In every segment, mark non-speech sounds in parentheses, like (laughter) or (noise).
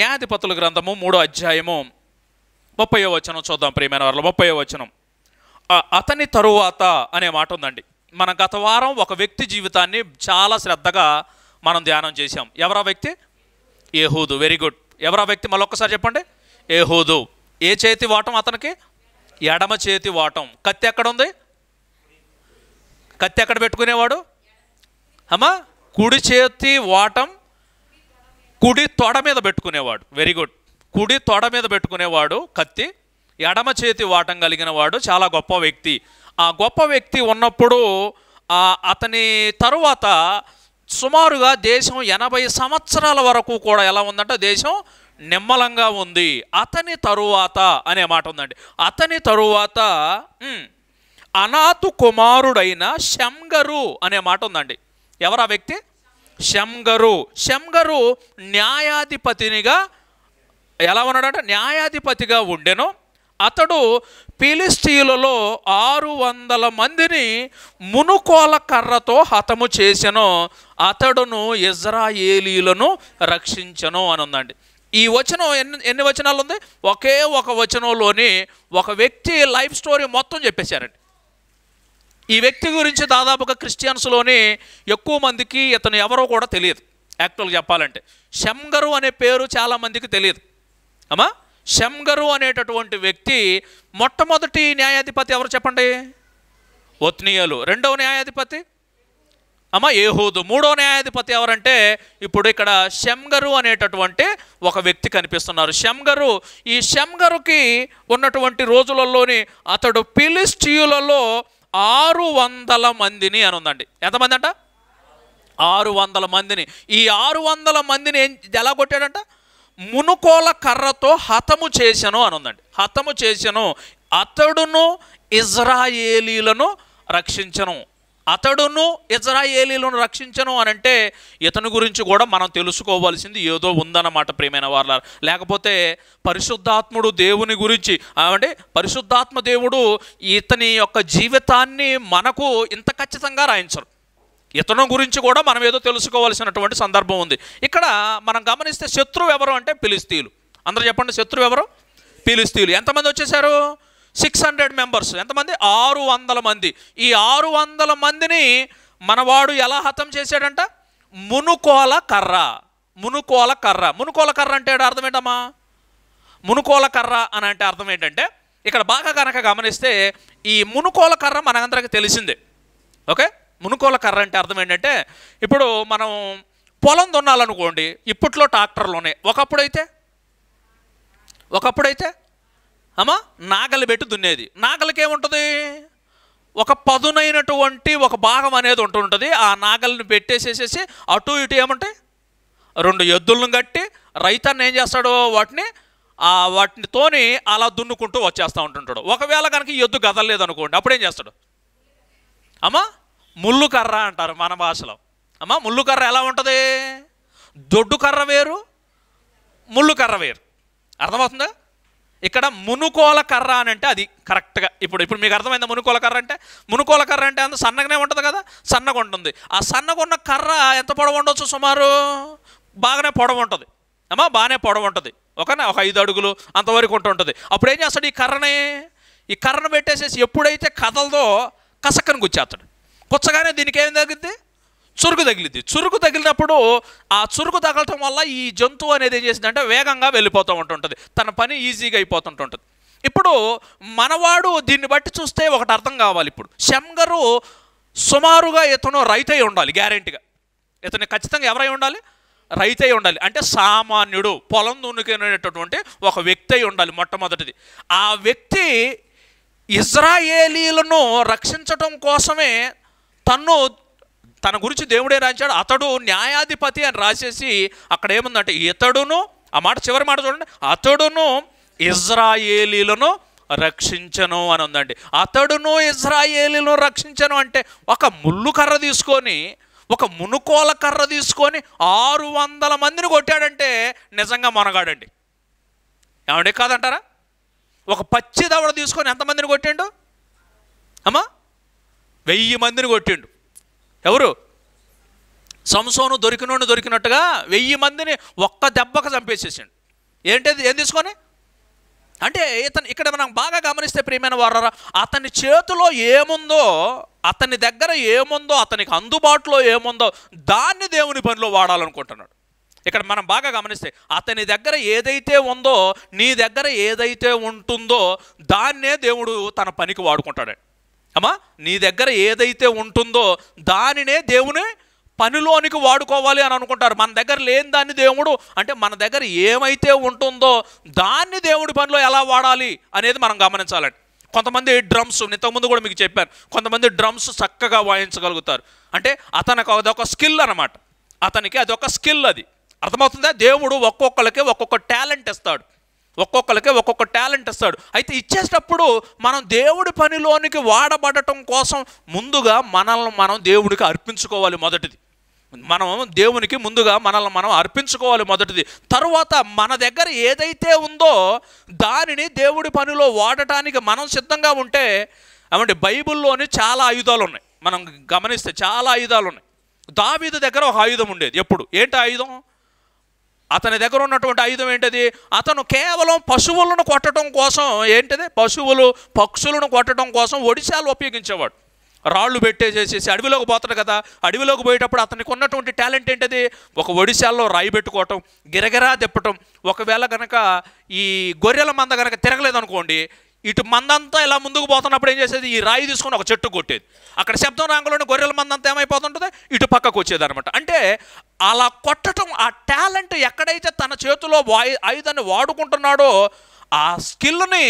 న్యాయాధిపతుల గ్రంథము మూడో అధ్యాయము ముప్పయో వచనం చూద్దాం ప్రియమైన వారిలో ముప్పయో వచనం అతని తరువాత అనే మాట ఉందండి మన గత వారం ఒక వ్యక్తి జీవితాన్ని చాలా శ్రద్ధగా మనం ధ్యానం చేశాం ఎవరా వ్యక్తి ఏహూదు వెరీ గుడ్ ఎవరా వ్యక్తి మళ్ళొక్కసారి చెప్పండి ఏహూదు ఏ చేతి వాటం అతనికి ఎడమ చేతి వాటం కత్తి ఎక్కడ ఉంది కత్తి ఎక్కడ పెట్టుకునేవాడు అమ్మా కుడి చేతి వాటం కుడి తొడ మీద పెట్టుకునేవాడు వెరీ గుడ్ కుడి తొడ మీద పెట్టుకునేవాడు కత్తి ఎడమ చేతి వాటం కలిగిన వాడు చాలా గొప్ప వ్యక్తి ఆ గొప్ప వ్యక్తి ఉన్నప్పుడు అతని తరువాత సుమారుగా దేశం ఎనభై సంవత్సరాల వరకు కూడా ఎలా ఉందంటే దేశం నిమ్మలంగా ఉంది అతని తరువాత అనే మాట ఉందండి అతని తరువాత అనాథు కుమారుడైన శంగరు అనే మాట ఉందండి ఎవరు ఆ వ్యక్తి షంగరు షంగరు న్యాయాధిపతినిగా ఎలా ఉన్నాడంటే న్యాయాధిపతిగా ఉండెను అతడు పిలిస్టీలలో ఆరు వందల మందిని మునుకోల కర్రతో హతము చేసెను అతడును ఇజ్రాయేలీలను రక్షించను అని ఉందండి ఈ వచనం ఎన్ని ఎన్ని వచనాలు ఉంది ఒకే ఒక వచనంలోని ఒక వ్యక్తి లైఫ్ స్టోరీ మొత్తం చెప్పేశారండి ఈ వ్యక్తి గురించి దాదాపుగా క్రిస్టియన్స్లోనే ఎక్కువ మందికి ఇతను ఎవరో కూడా తెలియదు యాక్చువల్గా చెప్పాలంటే షంగరు అనే పేరు చాలామందికి తెలియదు అమ్మా శంగరు అనేటటువంటి వ్యక్తి మొట్టమొదటి న్యాయాధిపతి ఎవరు చెప్పండి ఒత్నియలు రెండవ న్యాయాధిపతి అమ్మ ఏహూదు మూడో న్యాయాధిపతి ఎవరంటే ఇప్పుడు ఇక్కడ శంగరు అనేటటువంటి ఒక వ్యక్తి కనిపిస్తున్నారు శంగరు ఈ శంగరుకి ఉన్నటువంటి రోజులలోని అతడు పిలిస్టియులలో ఆరు వందల మందిని అని ఉందండి ఎంతమంది అంట ఆరు వందల మందిని ఈ ఆరు వందల మందిని ఏం ఎలా కొట్టాడంట మునుకోల కర్రతో హతము చేశాను అని ఉందండి హతము చేశాను అతడును ఇజ్రాయేలీలను రక్షించను అతడును ఇజ్రాయేలీలను రక్షించను అని అంటే ఇతని గురించి కూడా మనం తెలుసుకోవాల్సింది ఏదో ఉందన్నమాట ప్రియమైన వార్ల లేకపోతే పరిశుద్ధాత్ముడు దేవుని గురించి అంటే పరిశుద్ధాత్మ దేవుడు ఇతని యొక్క జీవితాన్ని మనకు ఇంత ఖచ్చితంగా రాయించరు ఇతను గురించి కూడా మనం ఏదో తెలుసుకోవాల్సినటువంటి సందర్భం ఉంది ఇక్కడ మనం గమనిస్తే శత్రువు ఎవరు అంటే పిలిస్తీలు అందరూ చెప్పండి శత్రువు ఎవరు పిలిస్తీలు ఎంతమంది వచ్చేసారు సిక్స్ హండ్రెడ్ మెంబర్స్ ఎంతమంది ఆరు వందల మంది ఈ ఆరు వందల మందిని మనవాడు ఎలా హతం చేశాడంట మునుకోల కర్ర మునుకోల కర్ర మునుకోల కర్ర అంటే అర్థం ఏంటమ్మా మునుకోల కర్ర అని అంటే అర్థం ఏంటంటే ఇక్కడ బాగా కనుక గమనిస్తే ఈ మునుకోల కర్ర మనందరికీ తెలిసిందే ఓకే మునుకోల కర్ర అంటే అర్థం ఏంటంటే ఇప్పుడు మనం పొలం దున్నాలనుకోండి ఇప్పట్లో ట్రాక్టర్లోనే ఒకప్పుడైతే ఒకప్పుడైతే అమ్మా నాగలి పెట్టి దున్నేది నాగలికి ఏముంటుంది ఒక పదునైనటువంటి ఒక భాగం అనేది ఉంటుంటుంది ఆ నాగల్ని పెట్టేసేసేసి అటు ఇటు ఏమంటాయి రెండు ఎద్దులను కట్టి రైతాన్ని ఏం చేస్తాడో వాటిని ఆ వాటితోని అలా దున్నుకుంటూ వచ్చేస్తూ ఉంటుంటాడు ఒకవేళ కనుక ఎద్దు గదలలేదు అనుకోండి అప్పుడు ఏం చేస్తాడు అమ్మా ముళ్ళు కర్ర అంటారు మన భాషలో అమ్మా ముళ్ళు కర్ర ఎలా ఉంటుంది దొడ్డు కర్ర వేరు ముళ్ళు కర్ర వేరు అర్థమవుతుందా ఇక్కడ మునుకోల కర్ర అని అంటే అది కరెక్ట్గా ఇప్పుడు ఇప్పుడు మీకు అర్థమైంది మునుకోల కర్ర అంటే మునుకోల కర్ర అంటే అంత సన్నగానే ఉంటుంది కదా సన్నగా ఉంటుంది ఆ సన్నగా ఉన్న కర్ర ఎంత పొడవు ఉండొచ్చు సుమారు బాగానే పొడవు ఉంటుంది అమ్మా బాగానే పొడవు ఉంటుంది ఒకనా ఒక ఐదు అడుగులు అంతవరకు ఉంటుంటుంది అప్పుడు ఏం చేస్తాడు ఈ కర్రని ఈ కర్రను పెట్టేసేసి ఎప్పుడైతే కథలతో కసక్కని గుచ్చేస్తాడు కుచ్చగానే దీనికి ఏం తగ్గిద్ది చురుకు తగిలింది చురుకు తగిలినప్పుడు ఆ చురుకు తగలటం వల్ల ఈ జంతువు అనేది ఏం చేసిందంటే వేగంగా వెళ్ళిపోతూ ఉంటుంటుంది తన పని ఈజీగా అయిపోతుంటుంటుంది ఇప్పుడు మనవాడు దీన్ని బట్టి చూస్తే ఒకటి అర్థం కావాలి ఇప్పుడు శంగరు సుమారుగా ఇతను రైతై ఉండాలి గ్యారెంటీగా ఇతను ఖచ్చితంగా ఎవరై ఉండాలి రైతై ఉండాలి అంటే సామాన్యుడు పొలం దున్నుకునేటటువంటి ఒక వ్యక్తి అయి ఉండాలి మొట్టమొదటిది ఆ వ్యక్తి ఇజ్రాయేలీలను రక్షించటం కోసమే తన్ను తన గురించి దేవుడే రాశాడు అతడు న్యాయాధిపతి అని రాసేసి అక్కడ ఏముందంటే ఇతడును ఆ మాట చివరి మాట చూడండి అతడును ఇజ్రాయేలీలను రక్షించను అని ఉందండి అతడును ఇజ్రాయేలీలను రక్షించను అంటే ఒక ముళ్ళు కర్ర తీసుకొని ఒక మునుకోల కర్ర తీసుకొని ఆరు వందల మందిని కొట్టాడంటే నిజంగా మొనగాడండి ఏమండి కాదంటారా ఒక పచ్చి దవడ తీసుకొని ఎంతమందిని కొట్టిండు అమ్మా వెయ్యి మందిని కొట్టిండు ఎవరు సంసోను దొరికిన దొరికినట్టుగా వెయ్యి మందిని ఒక్క దెబ్బకు చంపేసేసాడు ఏంటది ఏం తీసుకొని అంటే ఇతను ఇక్కడ మనం బాగా గమనిస్తే ప్రియమైన వారారా అతని చేతిలో ఏముందో అతని దగ్గర ఏముందో అతనికి అందుబాటులో ఏముందో దాన్ని దేవుని పనిలో వాడాలనుకుంటున్నాడు ఇక్కడ మనం బాగా గమనిస్తే అతని దగ్గర ఏదైతే ఉందో నీ దగ్గర ఏదైతే ఉంటుందో దాన్నే దేవుడు తన పనికి వాడుకుంటాడు అమ్మా నీ దగ్గర ఏదైతే ఉంటుందో దానినే దేవుని పనిలోనికి వాడుకోవాలి అని అనుకుంటారు మన దగ్గర లేని దాన్ని దేవుడు అంటే మన దగ్గర ఏమైతే ఉంటుందో దాన్ని దేవుడి పనిలో ఎలా వాడాలి అనేది మనం గమనించాలండి కొంతమంది డ్రమ్స్ ఇంతకుముందు కూడా మీకు చెప్పాను కొంతమంది డ్రమ్స్ చక్కగా వాయించగలుగుతారు అంటే అతనికి అదొక స్కిల్ అనమాట అతనికి అదొక స్కిల్ అది అర్థమవుతుందా దేవుడు ఒక్కొక్కరికి ఒక్కొక్క టాలెంట్ ఇస్తాడు ఒక్కొక్కరికి ఒక్కొక్క టాలెంట్ ఇస్తాడు అయితే ఇచ్చేటప్పుడు మనం దేవుడి పనిలోనికి వాడబడటం కోసం ముందుగా మనల్ని మనం దేవుడికి అర్పించుకోవాలి మొదటిది మనం దేవునికి ముందుగా మనల్ని మనం అర్పించుకోవాలి మొదటిది తరువాత మన దగ్గర ఏదైతే ఉందో దానిని దేవుడి పనిలో వాడటానికి మనం సిద్ధంగా ఉంటే ఏమంటే బైబిల్లోని చాలా ఆయుధాలు ఉన్నాయి మనం గమనిస్తే చాలా ఆయుధాలు ఉన్నాయి దావీదు దగ్గర ఒక ఆయుధం ఉండేది ఎప్పుడు ఏంటి ఆయుధం అతని దగ్గర ఉన్నటువంటి ఆయుధం ఏంటిది అతను కేవలం పశువులను కొట్టడం కోసం ఏంటిది పశువులు పక్షులను కొట్టడం కోసం ఒడిశాలు ఉపయోగించేవాడు రాళ్ళు పెట్టేసేసేసి అడవిలోకి పోతాడు కదా అడవిలోకి పోయేటప్పుడు అతనికి ఉన్నటువంటి టాలెంట్ ఏంటిది ఒక ఒడిశాల్లో రాయి పెట్టుకోవటం గిరగిరా తిప్పటం ఒకవేళ కనుక ఈ గొర్రెల మంద కనుక తిరగలేదనుకోండి ఇటు మందంతా ఇలా ముందుకు పోతున్నప్పుడు ఏం చేసేది ఈ రాయి తీసుకొని ఒక చెట్టు కొట్టేది అక్కడ శబ్దం రాంగలోని గొర్రెల మందంతా ఏమైపోతుంటుంది ఇటు పక్కకు అనమాట అంటే అలా కొట్టడం ఆ టాలెంట్ ఎక్కడైతే తన చేతిలో వాయి ఆయుధాన్ని వాడుకుంటున్నాడో ఆ స్కిల్ని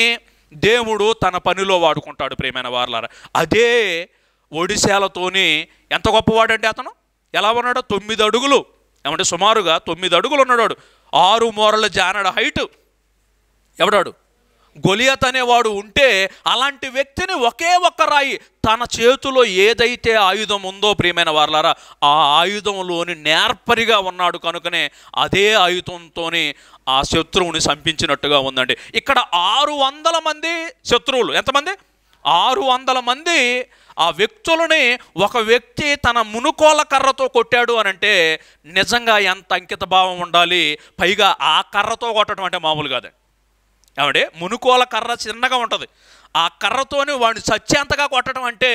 దేవుడు తన పనిలో వాడుకుంటాడు ప్రేమైన వార్లారా అదే ఒడిశాలతోని ఎంత గొప్పవాడంటే అతను ఎలా ఉన్నాడు తొమ్మిది అడుగులు ఏమంటే సుమారుగా తొమ్మిది అడుగులు ఉన్నాడు ఆరు మోరల జానడు హైటు ఎవడాడు గొలియత్ అనేవాడు ఉంటే అలాంటి వ్యక్తిని ఒకే ఒక్క రాయి తన చేతిలో ఏదైతే ఆయుధం ఉందో ప్రియమైన వారలారా ఆ ఆయుధంలోని నేర్పరిగా ఉన్నాడు కనుకనే అదే ఆయుధంతోనే ఆ శత్రువుని సంపించినట్టుగా ఉందండి ఇక్కడ ఆరు వందల మంది శత్రువులు ఎంతమంది ఆరు వందల మంది ఆ వ్యక్తులని ఒక వ్యక్తి తన మునుకోల కర్రతో కొట్టాడు అని అంటే నిజంగా ఎంత అంకిత భావం ఉండాలి పైగా ఆ కర్రతో కొట్టడం అంటే మామూలు కాదండి ఏమంటే మునుకోల కర్ర చిన్నగా ఉంటుంది ఆ కర్రతోనే వాడిని సత్యంతగా కొట్టడం అంటే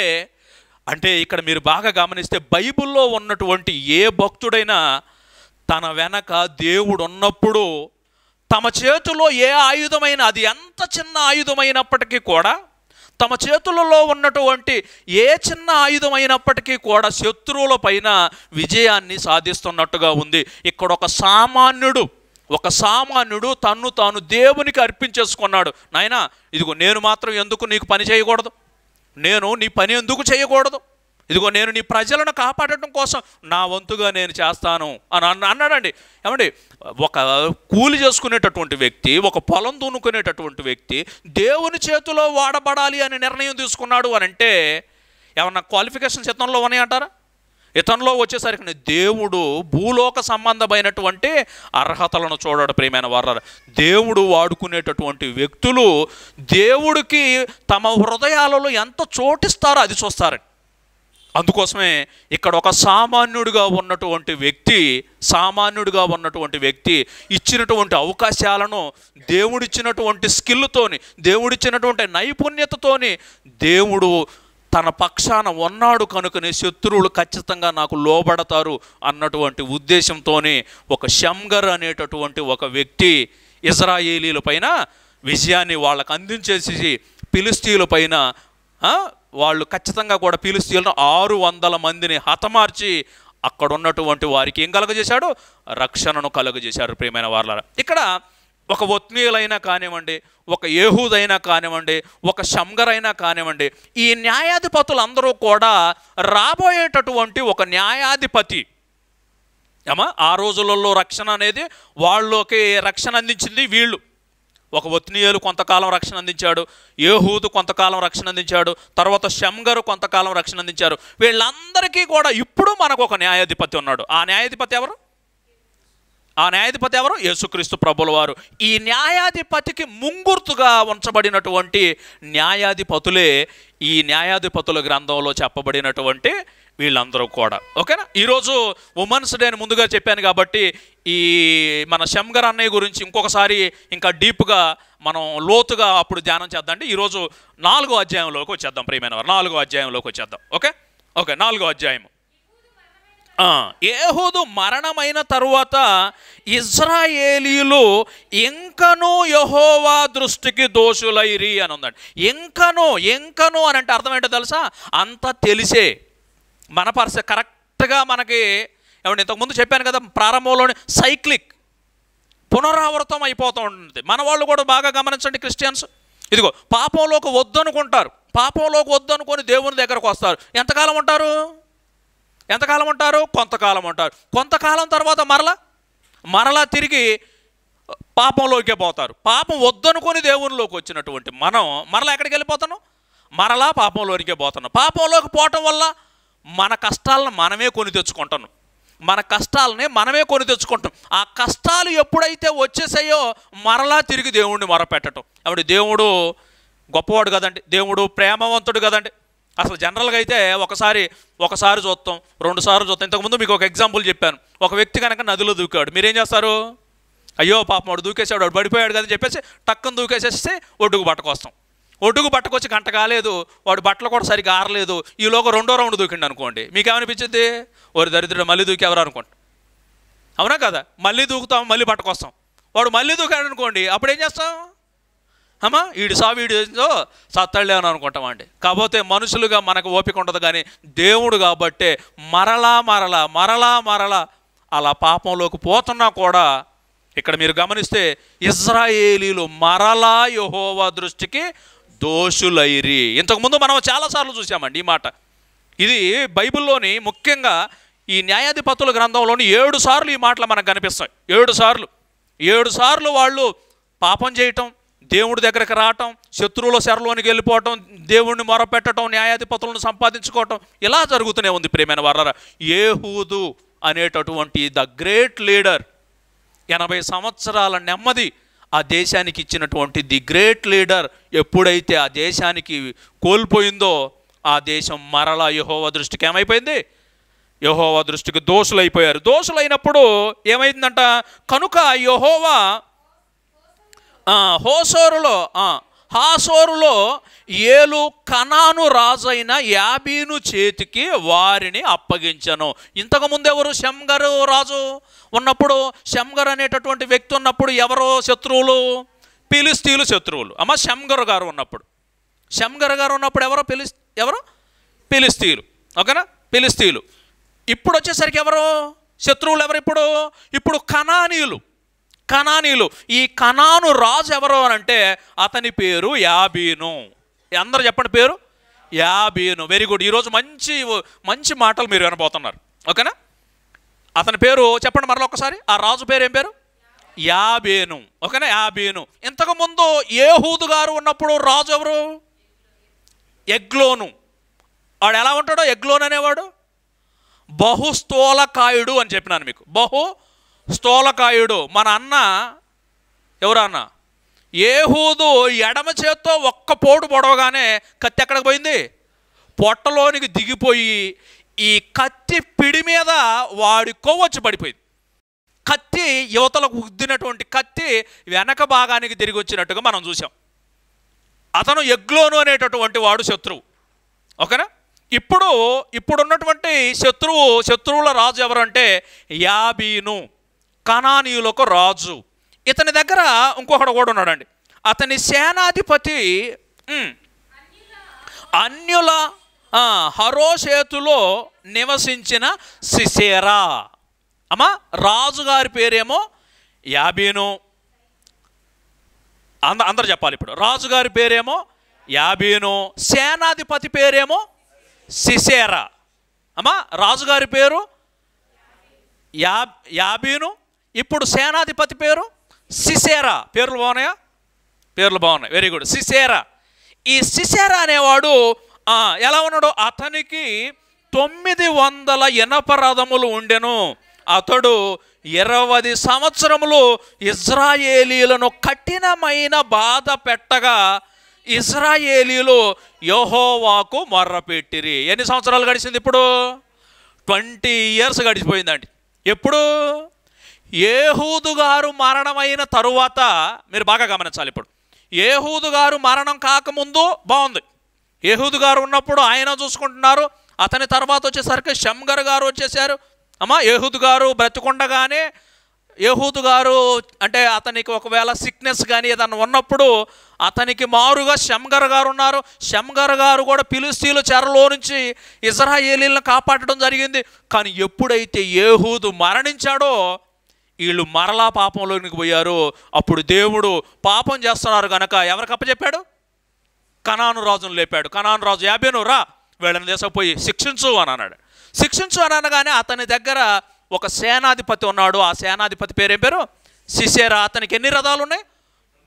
అంటే ఇక్కడ మీరు బాగా గమనిస్తే బైబిల్లో ఉన్నటువంటి ఏ భక్తుడైనా తన వెనక దేవుడు ఉన్నప్పుడు తమ చేతిలో ఏ ఆయుధమైన అది ఎంత చిన్న ఆయుధమైనప్పటికీ కూడా తమ చేతులలో ఉన్నటువంటి ఏ చిన్న ఆయుధమైనప్పటికీ కూడా శత్రువుల పైన విజయాన్ని సాధిస్తున్నట్టుగా ఉంది ఇక్కడ ఒక సామాన్యుడు ఒక సామాన్యుడు తన్ను తాను దేవునికి అర్పించేసుకున్నాడు నాయన ఇదిగో నేను మాత్రం ఎందుకు నీకు పని చేయకూడదు నేను నీ పని ఎందుకు చేయకూడదు ఇదిగో నేను నీ ప్రజలను కాపాడటం కోసం నా వంతుగా నేను చేస్తాను అని అన్న అన్నాడండి ఏమండి ఒక కూలి చేసుకునేటటువంటి వ్యక్తి ఒక పొలం దూనుకునేటటువంటి వ్యక్తి దేవుని చేతిలో వాడబడాలి అని నిర్ణయం తీసుకున్నాడు అని అంటే ఏమన్నా క్వాలిఫికేషన్ చిత్రంలో ఉన్నాయంటారా ఇతనిలో వచ్చేసరికి దేవుడు భూలోక సంబంధమైనటువంటి అర్హతలను చూడడు ప్రేమైన వారు దేవుడు వాడుకునేటటువంటి వ్యక్తులు దేవుడికి తమ హృదయాలలో ఎంత చోటిస్తారో అది చూస్తారండి అందుకోసమే ఇక్కడ ఒక సామాన్యుడిగా ఉన్నటువంటి వ్యక్తి సామాన్యుడిగా ఉన్నటువంటి వ్యక్తి ఇచ్చినటువంటి అవకాశాలను దేవుడిచ్చినటువంటి స్కిల్తోని దేవుడిచ్చినటువంటి నైపుణ్యతతోని దేవుడు తన పక్షాన ఉన్నాడు కనుకనే శత్రువులు ఖచ్చితంగా నాకు లోబడతారు అన్నటువంటి ఉద్దేశంతోనే ఒక శంగర్ అనేటటువంటి ఒక వ్యక్తి ఇజ్రాయేలీల పైన విజయాన్ని వాళ్ళకు అందించేసి పిలిస్తీల పైన వాళ్ళు ఖచ్చితంగా కూడా పిలిస్తీలను ఆరు వందల మందిని హతమార్చి అక్కడ ఉన్నటువంటి వారికి ఏం కలగజేశాడు రక్షణను కలుగజేశాడు ప్రియమైన వాళ్ళ ఇక్కడ ఒక ఒత్నీయులైనా కానివ్వండి ఒక ఏహూదైనా కానివ్వండి ఒక శంగరైనా కానివ్వండి ఈ న్యాయాధిపతులందరూ కూడా రాబోయేటటువంటి ఒక న్యాయాధిపతి ఏమా ఆ రోజులలో రక్షణ అనేది వాళ్ళకి రక్షణ అందించింది వీళ్ళు ఒక ఒత్నీయులు కొంతకాలం రక్షణ అందించాడు ఏహూదు కొంతకాలం రక్షణ అందించాడు తర్వాత శంగరు కొంతకాలం రక్షణ అందించారు వీళ్ళందరికీ కూడా ఇప్పుడు మనకు ఒక న్యాయాధిపతి ఉన్నాడు ఆ న్యాయాధిపతి ఎవరు ఆ న్యాయాధిపతి ఎవరు యేసుక్రీస్తు ప్రభుల వారు ఈ న్యాయాధిపతికి ముంగుర్తుగా ఉంచబడినటువంటి న్యాయాధిపతులే ఈ న్యాయాధిపతుల గ్రంథంలో చెప్పబడినటువంటి వీళ్ళందరూ కూడా ఓకేనా ఈరోజు ఉమెన్స్ డే అని ముందుగా చెప్పాను కాబట్టి ఈ మన శంగర్ అన్నయ్య గురించి ఇంకొకసారి ఇంకా డీప్గా మనం లోతుగా అప్పుడు ధ్యానం చేద్దాం అంటే ఈరోజు నాలుగో అధ్యాయంలోకి వచ్చేద్దాం ప్రియమైన వారు నాలుగో అధ్యాయంలోకి వచ్చేద్దాం ఓకే ఓకే నాలుగో అధ్యాయం ఏహోదు మరణమైన తరువాత ఇజ్రాయేలీలు ఇంకనూ యహోవా దృష్టికి దోషులైరి అని ఉందండి ఇంకనూ ఇంకనూ అని అంటే అర్థం ఏంటో తెలుసా అంత తెలిసే మన పరిస్థితి కరెక్ట్గా మనకి ఏమంటే ఇంతకుముందు చెప్పాను కదా ప్రారంభంలోని సైక్లిక్ పునరావృతం అయిపోతూ ఉంటుంది మన వాళ్ళు కూడా బాగా గమనించండి క్రిస్టియన్స్ ఇదిగో పాపంలోకి వద్దనుకుంటారు పాపంలోకి వద్దనుకొని దేవుని దగ్గరకు వస్తారు ఎంతకాలం ఉంటారు ఎంతకాలం ఉంటారు కొంతకాలం ఉంటారు కొంతకాలం తర్వాత మరలా మరలా తిరిగి పాపంలోకే పోతారు పాపం వద్దనుకొని దేవునిలోకి వచ్చినటువంటి మనం మరలా ఎక్కడికి వెళ్ళిపోతున్నాం మరలా పాపంలోనికే పోతున్నాం పాపంలోకి పోవటం వల్ల మన కష్టాలను మనమే కొని తెచ్చుకుంటాను మన కష్టాలని మనమే కొని తెచ్చుకుంటాం ఆ కష్టాలు ఎప్పుడైతే వచ్చేసాయో మరలా తిరిగి దేవుణ్ణి మొరపెట్టడం అప్పుడు దేవుడు గొప్పవాడు కదండి దేవుడు ప్రేమవంతుడు కదండి అసలు జనరల్గా అయితే ఒకసారి ఒకసారి చూస్తాం రెండుసార్లు చూస్తాం ఇంతకుముందు మీకు ఒక ఎగ్జాంపుల్ చెప్పాను ఒక వ్యక్తి కనుక నదిలో దూకాడు మీరేం చేస్తారు అయ్యో పాపం వాడు దూకేసాడు వాడు పడిపోయాడు కదా చెప్పేసి టక్కన దూకేసేస్తే ఒడ్డుకు పట్టకొస్తాం ఒడ్డుకు పట్టుకొచ్చి గంట కాలేదు వాడు బట్టలు కూడా సరిగా ఆరలేదు ఈలోగా రెండో రౌండ్ దూకిండి అనుకోండి మీకేమనిపించింది వారి దరిద్రుడు మళ్ళీ దూకేవరు అనుకోండి అవునా కదా మళ్ళీ దూకుతాం మళ్ళీ పట్టుకొస్తాం వాడు మళ్ళీ దూకాడు అనుకోండి అప్పుడు ఏం చేస్తాం అమ్మా వీడు సా వీడు సత్తళ్ళే అని అనుకుంటామండి కాకపోతే మనుషులుగా మనకు ఓపిక ఉండదు కానీ దేవుడు కాబట్టే మరలా మరలా మరలా మరలా అలా పాపంలోకి పోతున్నా కూడా ఇక్కడ మీరు గమనిస్తే ఇజ్రాయేలీలు మరలా యహోవా దృష్టికి దోషులైరి ఇంతకుముందు మనం చాలాసార్లు చూసామండి ఈ మాట ఇది బైబిల్లోని ముఖ్యంగా ఈ న్యాయాధిపతుల గ్రంథంలోని ఏడు సార్లు ఈ మాటలు మనకు కనిపిస్తాయి ఏడు సార్లు ఏడు సార్లు వాళ్ళు పాపం చేయటం దేవుడి దగ్గరకు రావటం శత్రువుల శరలోనికి వెళ్ళిపోవటం దేవుడిని మొరపెట్టడం న్యాయాధిపతులను సంపాదించుకోవటం ఇలా జరుగుతూనే ఉంది ప్రేమైన వారరా ఏహూదు అనేటటువంటి ద గ్రేట్ లీడర్ ఎనభై సంవత్సరాల నెమ్మది ఆ దేశానికి ఇచ్చినటువంటి ది గ్రేట్ లీడర్ ఎప్పుడైతే ఆ దేశానికి కోల్పోయిందో ఆ దేశం మరలా యహోవ దృష్టికి ఏమైపోయింది యహోవ దృష్టికి దోషులైపోయారు దోషులైనప్పుడు ఏమైందంట కనుక యహోవా హోసోరులో హాసోరులో ఏలు కనాను రాజైన యాబీను చేతికి వారిని అప్పగించను ఇంతకుముందు ఎవరు శంగరు రాజు ఉన్నప్పుడు శంగర్ అనేటటువంటి వ్యక్తి ఉన్నప్పుడు ఎవరు శత్రువులు పిలిస్తీలు శత్రువులు అమ్మ శంగరు గారు ఉన్నప్పుడు శంగర్ గారు ఉన్నప్పుడు ఎవరో పిలి ఎవరు పిలిస్తీలు ఓకేనా పిలిస్తీలు ఇప్పుడు వచ్చేసరికి ఎవరు శత్రువులు ఎవరు ఇప్పుడు ఇప్పుడు కనానీయులు కనానీలు ఈ కనాను రాజు ఎవరు అని అంటే అతని పేరు యాబీను అందరు చెప్పండి పేరు యాబీను వెరీ గుడ్ ఈరోజు మంచి మంచి మాటలు మీరు వినబోతున్నారు ఓకేనా అతని పేరు చెప్పండి మరలా ఒకసారి ఆ రాజు పేరు ఏం పేరు యాబేను ఓకేనా యాబేను ఇంతకుముందు ఏహూదు గారు ఉన్నప్పుడు రాజు ఎవరు ఎగ్లోను వాడు ఎలా ఉంటాడో ఎగ్లోన్ అనేవాడు బహు స్థూలకాయుడు అని చెప్పినాను మీకు బహు స్థూలకాయుడు మన అన్న ఎవరన్న ఏహూదు ఎడమ చేత్తో ఒక్క పోటు పొడవగానే కత్తి ఎక్కడికి పోయింది పొట్టలోనికి దిగిపోయి ఈ కత్తి పిడి మీద వాడి కొవ్వొచ్చి పడిపోయింది కత్తి యువతలకు ఉద్దినటువంటి కత్తి వెనక భాగానికి తిరిగి వచ్చినట్టుగా మనం చూసాం అతను ఎగ్లోను అనేటటువంటి వాడు శత్రువు ఓకేనా ఇప్పుడు ఇప్పుడున్నటువంటి శత్రువు శత్రువుల రాజు ఎవరంటే యాబీను కనానీయులకు రాజు ఇతని దగ్గర ఇంకొకడు కూడా ఉన్నాడండి అతని సేనాధిపతి అన్యుల హరోషేతులో నివసించిన సిసేరా అమ్మా రాజుగారి పేరేమో యాబీను అంద అందరు చెప్పాలి ఇప్పుడు రాజుగారి పేరేమో యాబీను సేనాధిపతి పేరేమో సిసేరా అమ్మా రాజుగారి పేరు యా యాబీను ఇప్పుడు సేనాధిపతి పేరు సిసేరా పేర్లు బాగున్నాయా పేర్లు బాగున్నాయి వెరీ గుడ్ సిసేరా ఈ సిసేరా అనేవాడు ఎలా ఉన్నాడు అతనికి తొమ్మిది వందల ఎనపరాధములు ఉండెను అతడు ఇరవై సంవత్సరములు ఇజ్రాయేలీలను కఠినమైన బాధ పెట్టగా ఇజ్రాయేలీలు యహోవాకు మర్రపెట్టిరి ఎన్ని సంవత్సరాలు గడిచింది ఇప్పుడు ట్వంటీ ఇయర్స్ గడిచిపోయిందండి ఎప్పుడు ఏహూదు గారు మరణమైన తరువాత మీరు బాగా గమనించాలి ఇప్పుడు ఏహూదు గారు మరణం కాకముందు బాగుంది ఏహూదు గారు ఉన్నప్పుడు ఆయన చూసుకుంటున్నారు అతని తర్వాత వచ్చేసరికి శంగర్ గారు వచ్చేసారు అమ్మా ఏహూదు గారు బ్రతికుండగానే ఏహూదు గారు అంటే అతనికి ఒకవేళ సిక్నెస్ కానీ ఏదన్నా ఉన్నప్పుడు అతనికి మారుగా శంగర్ గారు ఉన్నారు శంగర్ గారు కూడా పిలుస్తీలు చెరలో నుంచి ఇజ్రాయేలీలను కాపాడడం జరిగింది కానీ ఎప్పుడైతే ఏహూదు మరణించాడో వీళ్ళు మరలా పాపంలోనికి పోయారు అప్పుడు దేవుడు పాపం చేస్తున్నారు కనుక ఎవరికి అప్పచెప్పాడు కనాను రాజును లేపాడు కనాను రాజు యాభేను రా వీళ్ళని తీసుకుపోయి శిక్షించు అని అన్నాడు శిక్షించు అని అనగానే అతని దగ్గర ఒక సేనాధిపతి ఉన్నాడు ఆ సేనాధిపతి పేరేం పేరు సిసేరా అతనికి ఎన్ని రథాలు ఉన్నాయి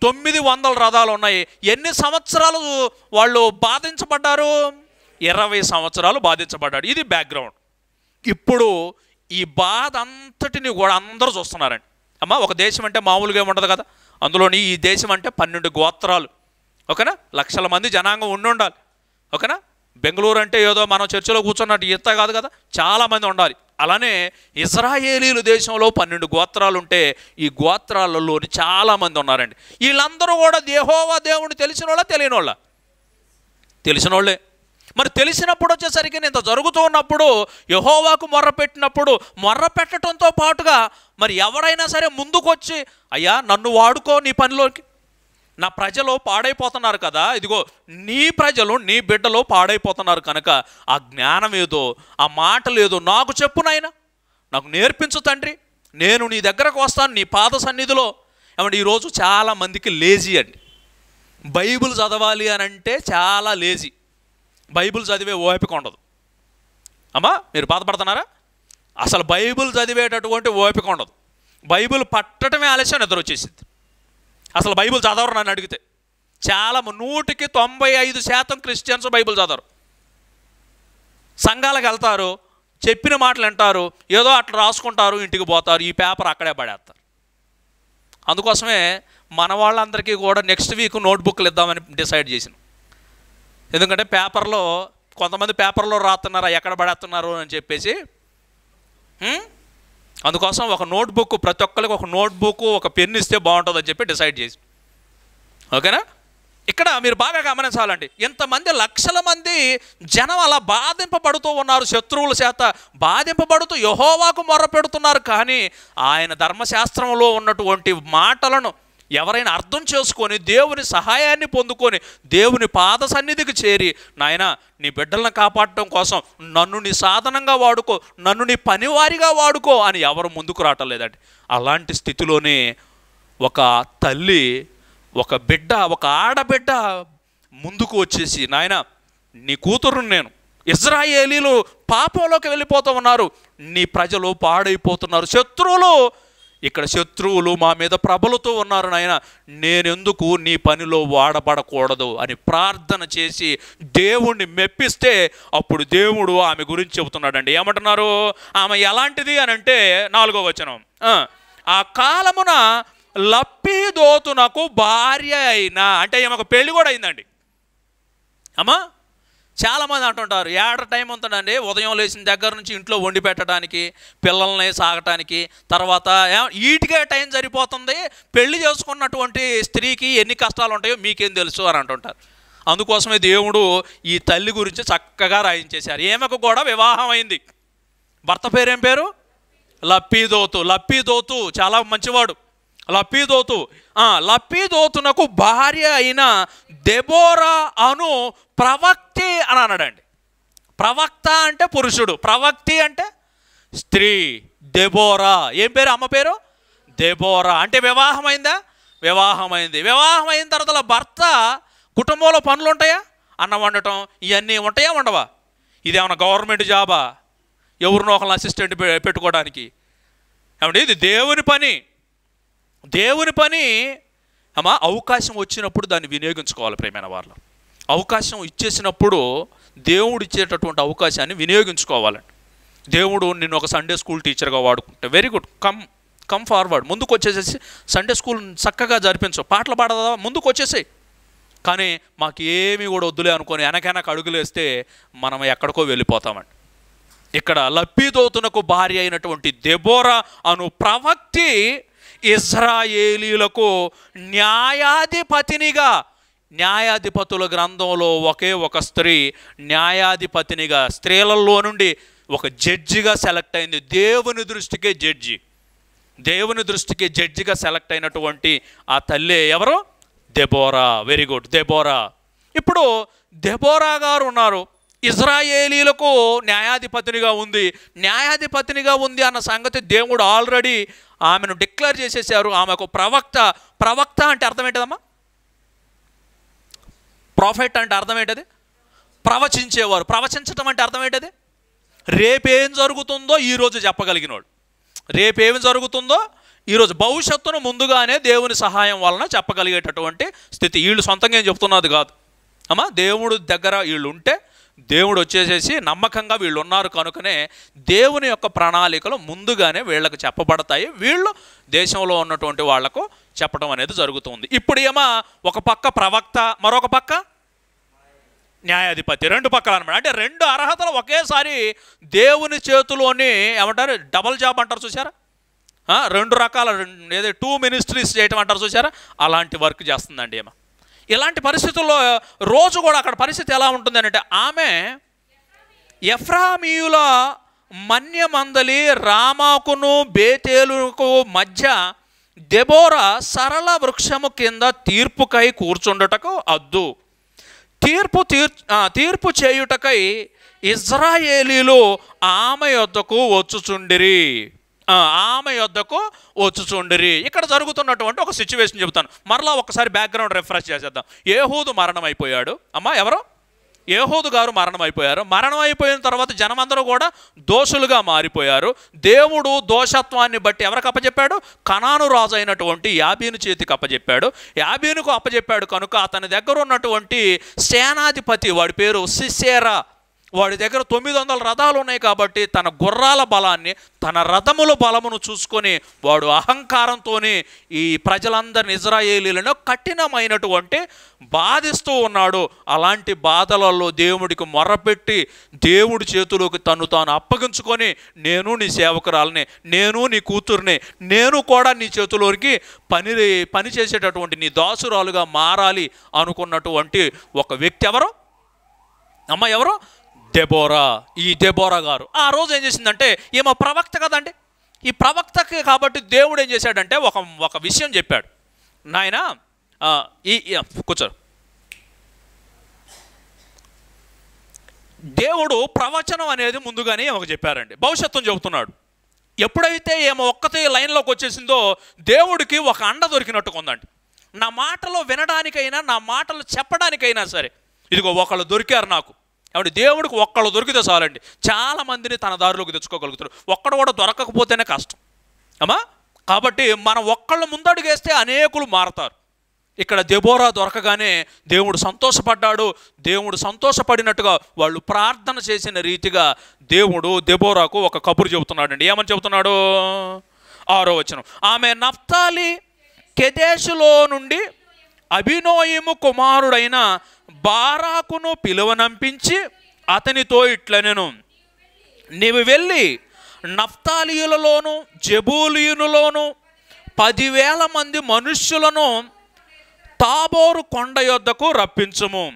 తొమ్మిది వందల రథాలు ఉన్నాయి ఎన్ని సంవత్సరాలు వాళ్ళు బాధించబడ్డారు ఇరవై సంవత్సరాలు బాధించబడ్డాడు ఇది బ్యాక్గ్రౌండ్ ఇప్పుడు ఈ బాధ అంతటిని కూడా అందరూ చూస్తున్నారండి అమ్మ ఒక దేశం అంటే మామూలుగా ఉండదు కదా అందులోని ఈ దేశం అంటే పన్నెండు గోత్రాలు ఓకేనా లక్షల మంది జనాంగం ఉండి ఉండాలి ఓకేనా బెంగళూరు అంటే ఏదో మనం చర్చిలో కూర్చున్నట్టు ఇంత కాదు కదా చాలామంది ఉండాలి అలానే ఇజ్రాయేలీలు దేశంలో పన్నెండు గోత్రాలు ఉంటే ఈ గోత్రాలలోని చాలామంది ఉన్నారండి వీళ్ళందరూ కూడా దేహోవా దేవుడు తెలిసిన వాళ్ళ తెలియని వాళ్ళ తెలిసిన వాళ్ళే మరి తెలిసినప్పుడు వచ్చేసరికి ఇంత జరుగుతూ ఉన్నప్పుడు యహోవాకు మొర్ర పెట్టినప్పుడు మొర్ర పెట్టడంతో పాటుగా మరి ఎవరైనా సరే ముందుకొచ్చి అయ్యా నన్ను వాడుకో నీ పనిలోకి నా ప్రజలు పాడైపోతున్నారు కదా ఇదిగో నీ ప్రజలు నీ బిడ్డలు పాడైపోతున్నారు కనుక ఆ జ్ఞానం ఏదో ఆ మాట లేదో నాకు చెప్పు నాయన నాకు నేర్పించు తండ్రి నేను నీ దగ్గరకు వస్తాను నీ పాద సన్నిధిలో ఏమంటే ఈరోజు చాలామందికి లేజీ అండి బైబిల్ చదవాలి అని అంటే చాలా లేజీ బైబిల్ చదివే ఓపిక ఉండదు అమ్మా మీరు బాధపడుతున్నారా అసలు బైబిల్ చదివేటటువంటి ఓపిక ఉండదు బైబిల్ పట్టడమే ఆలస్యం నిద్ర వచ్చేసింది అసలు బైబిల్ చదవరు నన్ను అడిగితే చాలా నూటికి తొంభై ఐదు శాతం క్రిస్టియన్స్ బైబిల్ చదవరు సంఘాలకు వెళ్తారు చెప్పిన మాటలు వింటారు ఏదో అట్లా రాసుకుంటారు ఇంటికి పోతారు ఈ పేపర్ అక్కడే పడేస్తారు అందుకోసమే మన వాళ్ళందరికీ కూడా నెక్స్ట్ వీక్ నోట్బుక్లు ఇద్దామని డిసైడ్ చేసినాం ఎందుకంటే పేపర్లో కొంతమంది పేపర్లో రాస్తున్నారు ఎక్కడ పడేస్తున్నారు అని చెప్పేసి అందుకోసం ఒక నోట్బుక్ ప్రతి ఒక్కరికి ఒక నోట్బుక్ ఒక పెన్ ఇస్తే బాగుంటుందని చెప్పి డిసైడ్ చేసి ఓకేనా ఇక్కడ మీరు బాగా గమనించాలండి ఇంతమంది లక్షల మంది జనం అలా బాధింపబడుతూ ఉన్నారు శత్రువుల చేత బాధింపబడుతూ యహోవాకు మొర్ర పెడుతున్నారు కానీ ఆయన ధర్మశాస్త్రంలో ఉన్నటువంటి మాటలను ఎవరైనా అర్థం చేసుకొని దేవుని సహాయాన్ని పొందుకొని దేవుని పాద సన్నిధికి చేరి నాయన నీ బిడ్డలను కాపాడటం కోసం నన్ను నీ సాధనంగా వాడుకో నన్ను నీ పనివారిగా వాడుకో అని ఎవరు ముందుకు రావటం లేదండి అలాంటి స్థితిలోనే ఒక తల్లి ఒక బిడ్డ ఒక ఆడబిడ్డ ముందుకు వచ్చేసి నాయన నీ కూతురుని నేను ఇజ్రాయేలీలు పాపంలోకి వెళ్ళిపోతూ ఉన్నారు నీ ప్రజలు పాడైపోతున్నారు శత్రువులు ఇక్కడ శత్రువులు మా మీద ప్రభలతో ఉన్నారు నాయన నేనెందుకు నీ పనిలో వాడబడకూడదు అని ప్రార్థన చేసి దేవుణ్ణి మెప్పిస్తే అప్పుడు దేవుడు ఆమె గురించి చెబుతున్నాడండి ఏమంటున్నారు ఆమె ఎలాంటిది అని అంటే నాలుగో వచనం ఆ కాలమున లప్పిదోతునకు భార్య అయినా అంటే ఈమెకు పెళ్లి కూడా అయిందండి అమ్మా చాలామంది అంటుంటారు ఏడ టైం ఉంటుందండి ఉదయం లేచిన దగ్గర నుంచి ఇంట్లో వండి పెట్టడానికి పిల్లల్ని సాగటానికి తర్వాత ఈటిగా టైం సరిపోతుంది పెళ్లి చేసుకున్నటువంటి స్త్రీకి ఎన్ని కష్టాలు ఉంటాయో మీకేం తెలుసు అని అంటుంటారు అందుకోసమే దేవుడు ఈ తల్లి గురించి చక్కగా రాయించేశారు ఏమకు కూడా వివాహం అయింది భర్త పేరేం పేరు లప్పీదోతు లప్పీదోతు చాలా మంచివాడు లప్పీదోతు లప్పిదోతునకు భార్య అయిన దెబోరా అను ప్రవక్తి అని అన్నాడండి ప్రవక్త అంటే పురుషుడు ప్రవక్తి అంటే స్త్రీ దెబోరా ఏం పేరు అమ్మ పేరు దెబోరా అంటే వివాహమైందా వివాహమైంది వివాహమైన తర్వాత భర్త కుటుంబంలో పనులు ఉంటాయా అన్నం వండటం ఇవన్నీ ఉంటాయా ఉండవా ఇది ఏమైనా గవర్నమెంట్ జాబా ఎవరినో ఒకళ్ళని అసిస్టెంట్ పెట్టుకోవడానికి ఏమంటే ఇది దేవుని పని దేవుని పని అమ్మా అవకాశం వచ్చినప్పుడు దాన్ని వినియోగించుకోవాలి ప్రేమైన వాళ్ళు అవకాశం ఇచ్చేసినప్పుడు దేవుడు ఇచ్చేటటువంటి అవకాశాన్ని వినియోగించుకోవాలండి దేవుడు నిన్ను ఒక సండే స్కూల్ టీచర్గా వాడుకుంటే very good come come forward ముందుకు వచ్చేసేసి సండే స్కూల్ చక్కగా జరిపించు పాటలు పాడదా ముందుకు వచ్చేసాయి కానీ మాకు ఏమీ కూడా వద్దులే అనుకొని వెనకనక అడుగులేస్తే మనం ఎక్కడికో వెళ్ళిపోతామండి ఇక్కడ లబ్బీదోతునకు భార్య అయినటువంటి దెబోరా అను ప్రవక్తి ఇస్రాయేలీలకు న్యాయాధిపతినిగా న్యాయాధిపతుల గ్రంథంలో ఒకే ఒక స్త్రీ న్యాయాధిపతినిగా స్త్రీలలో నుండి ఒక జడ్జిగా సెలెక్ట్ అయింది దేవుని దృష్టికే జడ్జి దేవుని దృష్టికి జడ్జిగా సెలెక్ట్ అయినటువంటి ఆ తల్లి ఎవరు దెబోరా వెరీ గుడ్ దెబోరా ఇప్పుడు దెబోరా గారు ఉన్నారు ఇజ్రాయేలీలకు న్యాయాధిపతినిగా ఉంది న్యాయాధిపతినిగా ఉంది అన్న సంగతి దేవుడు ఆల్రెడీ ఆమెను డిక్లేర్ చేసేసారు ఆమె ఒక ప్రవక్త ప్రవక్త అంటే అర్థమేంటదమ్మా ప్రాఫిట్ ప్రాఫెట్ అంటే అర్థమేంటది ప్రవచించేవారు ప్రవచించటం అంటే అర్థమేంటది రేపేం జరుగుతుందో ఈరోజు చెప్పగలిగినోడు రేపేమి జరుగుతుందో ఈరోజు భవిష్యత్తును ముందుగానే దేవుని సహాయం వలన చెప్పగలిగేటటువంటి స్థితి వీళ్ళు సొంతంగా ఏం చెప్తున్నది కాదు అమ్మా దేవుడు దగ్గర వీళ్ళు ఉంటే దేవుడు వచ్చేసేసి నమ్మకంగా వీళ్ళు ఉన్నారు కనుకనే దేవుని యొక్క ప్రణాళికలు ముందుగానే వీళ్ళకు చెప్పబడతాయి వీళ్ళు దేశంలో ఉన్నటువంటి వాళ్లకు చెప్పడం అనేది జరుగుతుంది ఇప్పుడు ఏమా ఒక పక్క ప్రవక్త మరొక పక్క న్యాయాధిపతి రెండు పక్కల అనమాట అంటే రెండు అర్హతలు ఒకేసారి దేవుని చేతిలోని ఏమంటారు డబల్ జాబ్ అంటారు చూసారా రెండు రకాల ఏదో టూ మినిస్ట్రీస్ చేయటం అంటారు చూసారా అలాంటి వర్క్ చేస్తుందండి ఏమో ఇలాంటి పరిస్థితుల్లో రోజు కూడా అక్కడ పరిస్థితి ఎలా ఉంటుంది అంటే ఆమె ఎఫ్రామీయుల మన్యమందలి రామాకును బేతేలుకు మధ్య దెబోర సరళ వృక్షము కింద తీర్పుకై కూర్చుండుటకు అద్దు తీర్పు తీర్ తీర్పు చేయుటకై ఇజ్రాయేలీలు ఆమె యొద్దకు వచ్చుచుండిరి ఆమె యొద్దకు వచ్చుచుండిరి ఇక్కడ జరుగుతున్నటువంటి ఒక సిచ్యువేషన్ చెబుతాను మరలా ఒకసారి బ్యాక్గ్రౌండ్ రిఫ్రెష్ చేసేద్దాం ఏహూదు మరణం అయిపోయాడు అమ్మ ఎవరు ఏహూదు గారు మరణం అయిపోయారు మరణం అయిపోయిన తర్వాత జనమందరూ కూడా దోషులుగా మారిపోయారు దేవుడు దోషత్వాన్ని బట్టి ఎవరికి అప్పచెప్పాడు కణాను రాజు అయినటువంటి యాబీను చేతికి అప్పచెప్పాడు యాబీనుకు అప్పచెప్పాడు కనుక అతని దగ్గర ఉన్నటువంటి సేనాధిపతి వాడి పేరు సిసేరా వాడి దగ్గర తొమ్మిది వందల రథాలు ఉన్నాయి కాబట్టి తన గుర్రాల బలాన్ని తన రథముల బలమును చూసుకొని వాడు అహంకారంతో ఈ ప్రజలందరిని ఇజ్రాయేలీలను కఠినమైనటువంటి బాధిస్తూ ఉన్నాడు అలాంటి బాధలలో దేవుడికి మొరపెట్టి దేవుడి చేతిలోకి తను తాను అప్పగించుకొని నేను నీ సేవకురాలని నేను నీ కూతుర్ని నేను కూడా నీ చేతిలోకి పని పని చేసేటటువంటి నీ దాసురాలుగా మారాలి అనుకున్నటువంటి ఒక వ్యక్తి ఎవరు అమ్మ ఎవరో డెబోరా ఈ డెబోరా గారు ఆ రోజు ఏం చేసిందంటే ఈమె ప్రవక్త కదండి ఈ ప్రవక్తకి కాబట్టి దేవుడు ఏం చేశాడంటే ఒక ఒక విషయం చెప్పాడు నాయన ఈ కూర్చోరు దేవుడు ప్రవచనం అనేది ముందుగానే ఒక చెప్పారండి భవిష్యత్తు చెబుతున్నాడు ఎప్పుడైతే ఏమో ఒక్కతే లైన్లోకి వచ్చేసిందో దేవుడికి ఒక అండ దొరికినట్టు ఉందండి నా మాటలో వినడానికైనా నా మాటలు చెప్పడానికైనా సరే ఇదిగో ఒకళ్ళు దొరికారు నాకు కాబట్టి దేవుడికి ఒక్కళ్ళు దొరికితే చాలండి చాలామందిని తన దారిలోకి తెచ్చుకోగలుగుతారు ఒక్కడు కూడా దొరకకపోతేనే కష్టం అమ్మా కాబట్టి మనం ఒక్కళ్ళు ముందడుగేస్తే అనేకులు మారతారు ఇక్కడ దెబోరా దొరకగానే దేవుడు సంతోషపడ్డాడు దేవుడు సంతోషపడినట్టుగా వాళ్ళు ప్రార్థన చేసిన రీతిగా దేవుడు దెబోరాకు ఒక కబురు చెబుతున్నాడండి ఏమని చెబుతున్నాడు ఆరో వచ్చిన ఆమె నఫ్తాలి కెదేశులో నుండి అభినోయము కుమారుడైన బారాకును పిలువనంపించి అతనితో ఇట్లనెను నీవు వెళ్ళి నఫ్తాలియులలోను జబూలియునులోను పదివేల మంది మనుష్యులను తాబోరు కొండ యొద్దకు రప్పించుము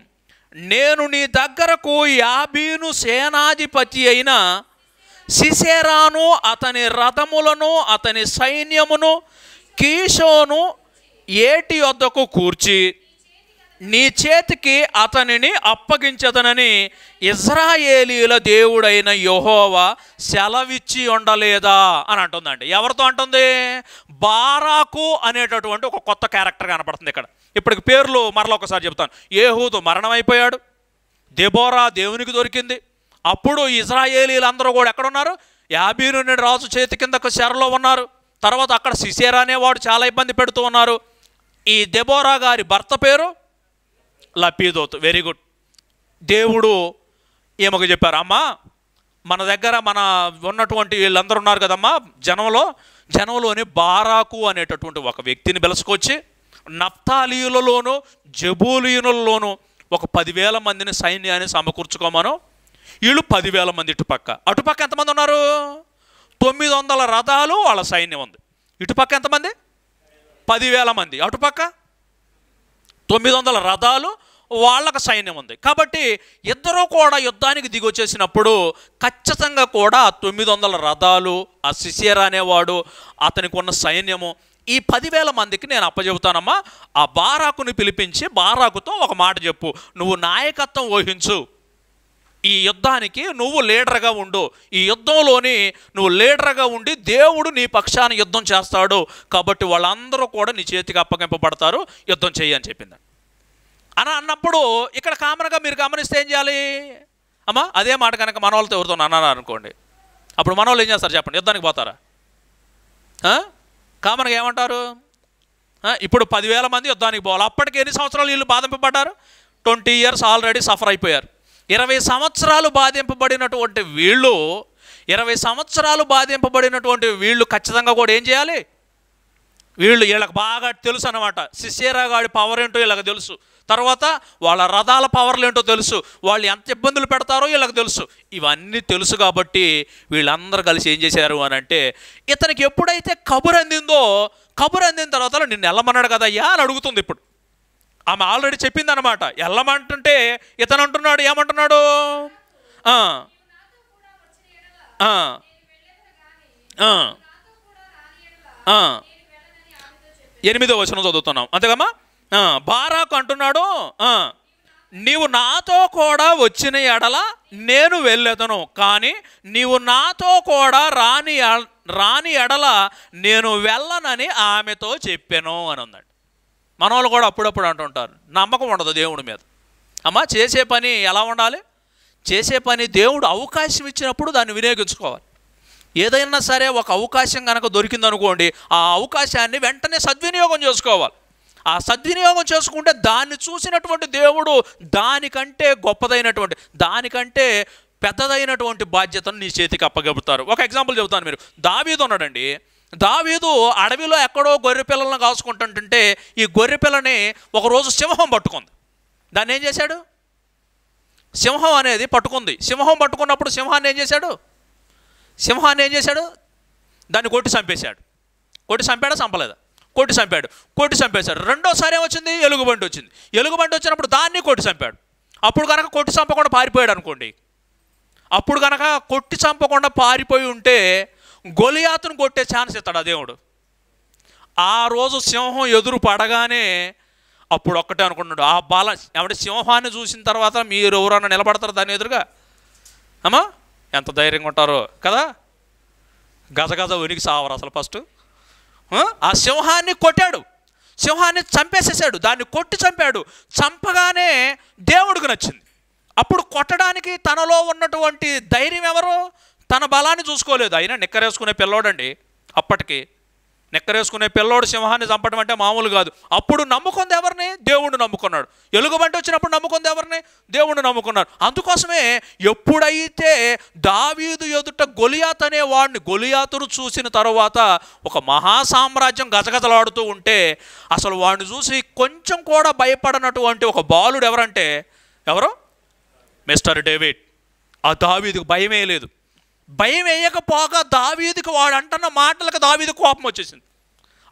నేను నీ దగ్గరకు యాబీను సేనాధిపతి అయిన సిసేరాను అతని రథములను అతని సైన్యమును కీషోను ఏటి వద్దకు కూర్చి నీ చేతికి అతనిని అప్పగించదనని ఇజ్రాయేలీల దేవుడైన యహోవా సెలవిచ్చి ఉండలేదా అని అంటుందండి ఎవరితో అంటుంది బారాకు అనేటటువంటి ఒక కొత్త క్యారెక్టర్ కనపడుతుంది ఇక్కడ ఇప్పటికి పేర్లు మరలా ఒకసారి చెప్తాను ఏహూదు మరణం అయిపోయాడు దెబోరా దేవునికి దొరికింది అప్పుడు ఇజ్రాయేలీలందరూ కూడా ఎక్కడున్నారు యాబీను రాజు చేతి కిందకు చెరలో ఉన్నారు తర్వాత అక్కడ శిశేరా అనేవాడు చాలా ఇబ్బంది పెడుతూ ఉన్నారు ఈ దెబోరా గారి భర్త పేరు లపీదోత్ వెరీ గుడ్ దేవుడు ఏమొక చెప్పారు అమ్మా మన దగ్గర మన ఉన్నటువంటి వీళ్ళందరూ ఉన్నారు కదమ్మా జనంలో జనంలోని బారాకు అనేటటువంటి ఒక వ్యక్తిని వెలుసుకొచ్చి నప్తాలీయులలోను జబూలీయులలోను ఒక పదివేల మందిని సైన్యాన్ని సమకూర్చుకోమను వీళ్ళు పదివేల మంది ఇటుపక్క అటుపక్క ఎంతమంది ఉన్నారు తొమ్మిది వందల రథాలు వాళ్ళ సైన్యం ఉంది ఇటుపక్క ఎంతమంది పదివేల మంది అటుపక్క తొమ్మిది వందల రథాలు వాళ్ళకు సైన్యం ఉంది కాబట్టి ఇద్దరూ కూడా యుద్ధానికి దిగొచ్చేసినప్పుడు ఖచ్చితంగా కూడా తొమ్మిది వందల రథాలు ఆ శిశిర అనేవాడు అతనికి ఉన్న సైన్యము ఈ పదివేల మందికి నేను అప్పచెబుతానమ్మా ఆ బారాకుని పిలిపించి బారాకుతో ఒక మాట చెప్పు నువ్వు నాయకత్వం వహించు ఈ యుద్ధానికి నువ్వు లీడర్గా ఉండు ఈ యుద్ధంలోని నువ్వు లీడర్గా ఉండి దేవుడు నీ పక్షాన యుద్ధం చేస్తాడు కాబట్టి వాళ్ళందరూ కూడా నీ చేతికి అప్పగింపబడతారు యుద్ధం చేయని అని చెప్పిందండి అని అన్నప్పుడు ఇక్కడ కామన్గా మీరు గమనిస్తే ఏం చేయాలి అమ్మా అదే మాట కనుక మన వాళ్ళతో ఎవరితో అన్నాను అనుకోండి అప్పుడు మన వాళ్ళు ఏం చేస్తారు చెప్పండి యుద్ధానికి పోతారా కామన్గా ఏమంటారు ఇప్పుడు పదివేల మంది యుద్ధానికి పోవాలి అప్పటికి ఎన్ని సంవత్సరాలు వీళ్ళు బాధింపబడ్డారు ట్వంటీ ఇయర్స్ ఆల్రెడీ సఫర్ అయిపోయారు ఇరవై సంవత్సరాలు బాధింపబడినటువంటి వీళ్ళు ఇరవై సంవత్సరాలు బాధింపబడినటువంటి వీళ్ళు ఖచ్చితంగా కూడా ఏం చేయాలి వీళ్ళు వీళ్ళకి బాగా తెలుసు అనమాట శిష్యరాగాడి పవర్ ఏంటో వీళ్ళకి తెలుసు తర్వాత వాళ్ళ రథాల పవర్లు ఏంటో తెలుసు వాళ్ళు ఎంత ఇబ్బందులు పెడతారో వీళ్ళకి తెలుసు ఇవన్నీ తెలుసు కాబట్టి వీళ్ళందరూ కలిసి ఏం చేశారు అని అంటే ఇతనికి ఎప్పుడైతే కబురు అందిందో కబురు అందిన తర్వాత నిన్ను ఎల్లమన్నాడు కదయ్యా అని అడుగుతుంది ఇప్పుడు ఆమె ఆల్రెడీ చెప్పింది అనమాట ఎల్లమంటుంటే ఇతను అంటున్నాడు ఏమంటున్నాడు ఎనిమిదో వచనం చదువుతున్నాం అంతేకమ్మా బారాకు అంటున్నాడు నీవు నాతో కూడా వచ్చిన ఎడల నేను వెళ్ళేదను కానీ నీవు నాతో కూడా రాని రాని ఎడల నేను వెళ్ళనని ఆమెతో చెప్పాను అని ఉందండి మనవాళ్ళు కూడా అప్పుడప్పుడు అంటుంటారు నమ్మకం ఉండదు దేవుడి మీద అమ్మ చేసే పని ఎలా ఉండాలి చేసే పని దేవుడు అవకాశం ఇచ్చినప్పుడు దాన్ని వినియోగించుకోవాలి ఏదైనా సరే ఒక అవకాశం కనుక దొరికిందనుకోండి ఆ అవకాశాన్ని వెంటనే సద్వినియోగం చేసుకోవాలి ఆ సద్వినియోగం చేసుకుంటే దాన్ని చూసినటువంటి దేవుడు దానికంటే గొప్పదైనటువంటి దానికంటే పెద్దదైనటువంటి బాధ్యతను నీ చేతికి అప్పగబుతారు ఒక ఎగ్జాంపుల్ చెబుతాను మీరు దావీదు ఉన్నాడండి దావీదు అడవిలో ఎక్కడో గొర్రె పిల్లలను కాసుకుంటుంటుంటే ఈ గొర్రె పిల్లని ఒకరోజు సింహం పట్టుకుంది దాన్ని ఏం చేశాడు సింహం అనేది పట్టుకుంది సింహం పట్టుకున్నప్పుడు సింహాన్ని ఏం చేశాడు సింహాన్ని ఏం చేశాడు దాన్ని కొట్టి చంపేశాడు కొట్టి చంపాడా చంపలేదు కొట్టి చంపాడు కొట్టి చంపేశాడు రెండోసారి ఏమొచ్చింది ఎలుగుబంటి వచ్చింది ఎలుగుబంటి వచ్చినప్పుడు దాన్ని కొట్టి చంపాడు అప్పుడు కనుక కొట్టి చంపకుండా పారిపోయాడు అనుకోండి అప్పుడు కనుక కొట్టి చంపకుండా పారిపోయి ఉంటే గొలియాతును కొట్టే ఛాన్స్ ఇస్తాడు ఆ దేవుడు ఆ రోజు సింహం ఎదురు పడగానే అప్పుడు ఒక్కటే అనుకున్నాడు ఆ బాల ఎవరి సింహాన్ని చూసిన తర్వాత మీరు ఎవరన్నా నిలబడతారు దాని ఎదురుగా అమ్మా ఎంత ధైర్యంగా ఉంటారో కదా గజగజ ఉనికి సావరు అసలు ఫస్ట్ ఆ సింహాన్ని కొట్టాడు సింహాన్ని చంపేసేసాడు దాన్ని కొట్టి చంపాడు చంపగానే దేవుడికి నచ్చింది అప్పుడు కొట్టడానికి తనలో ఉన్నటువంటి ధైర్యం ఎవరు తన బలాన్ని చూసుకోలేదు అయినా నిక్కరేసుకునే పిల్లోడండి అప్పటికి నిక్కరేసుకునే పిల్లోడు సింహాన్ని చంపడం అంటే మామూలు కాదు అప్పుడు నమ్ముకుంది ఎవరిని దేవుడు నమ్ముకున్నాడు ఎలుగుబంటి వచ్చినప్పుడు నమ్ముకుంది ఎవరిని దేవుడు నమ్ముకున్నాడు అందుకోసమే ఎప్పుడైతే దావీదు ఎదుట గొలియాత్ అనే వాడిని గొలియాతును చూసిన తర్వాత ఒక మహాసామ్రాజ్యం గజగజలాడుతూ ఉంటే అసలు వాడిని చూసి కొంచెం కూడా భయపడనటువంటి ఒక బాలుడు ఎవరంటే ఎవరు మిస్టర్ డేవిడ్ ఆ దావీదుకు భయమే లేదు భయం వేయకపోగా దావీదికి వాడు అంటున్న మాటలకు దావీది కోపం వచ్చేసింది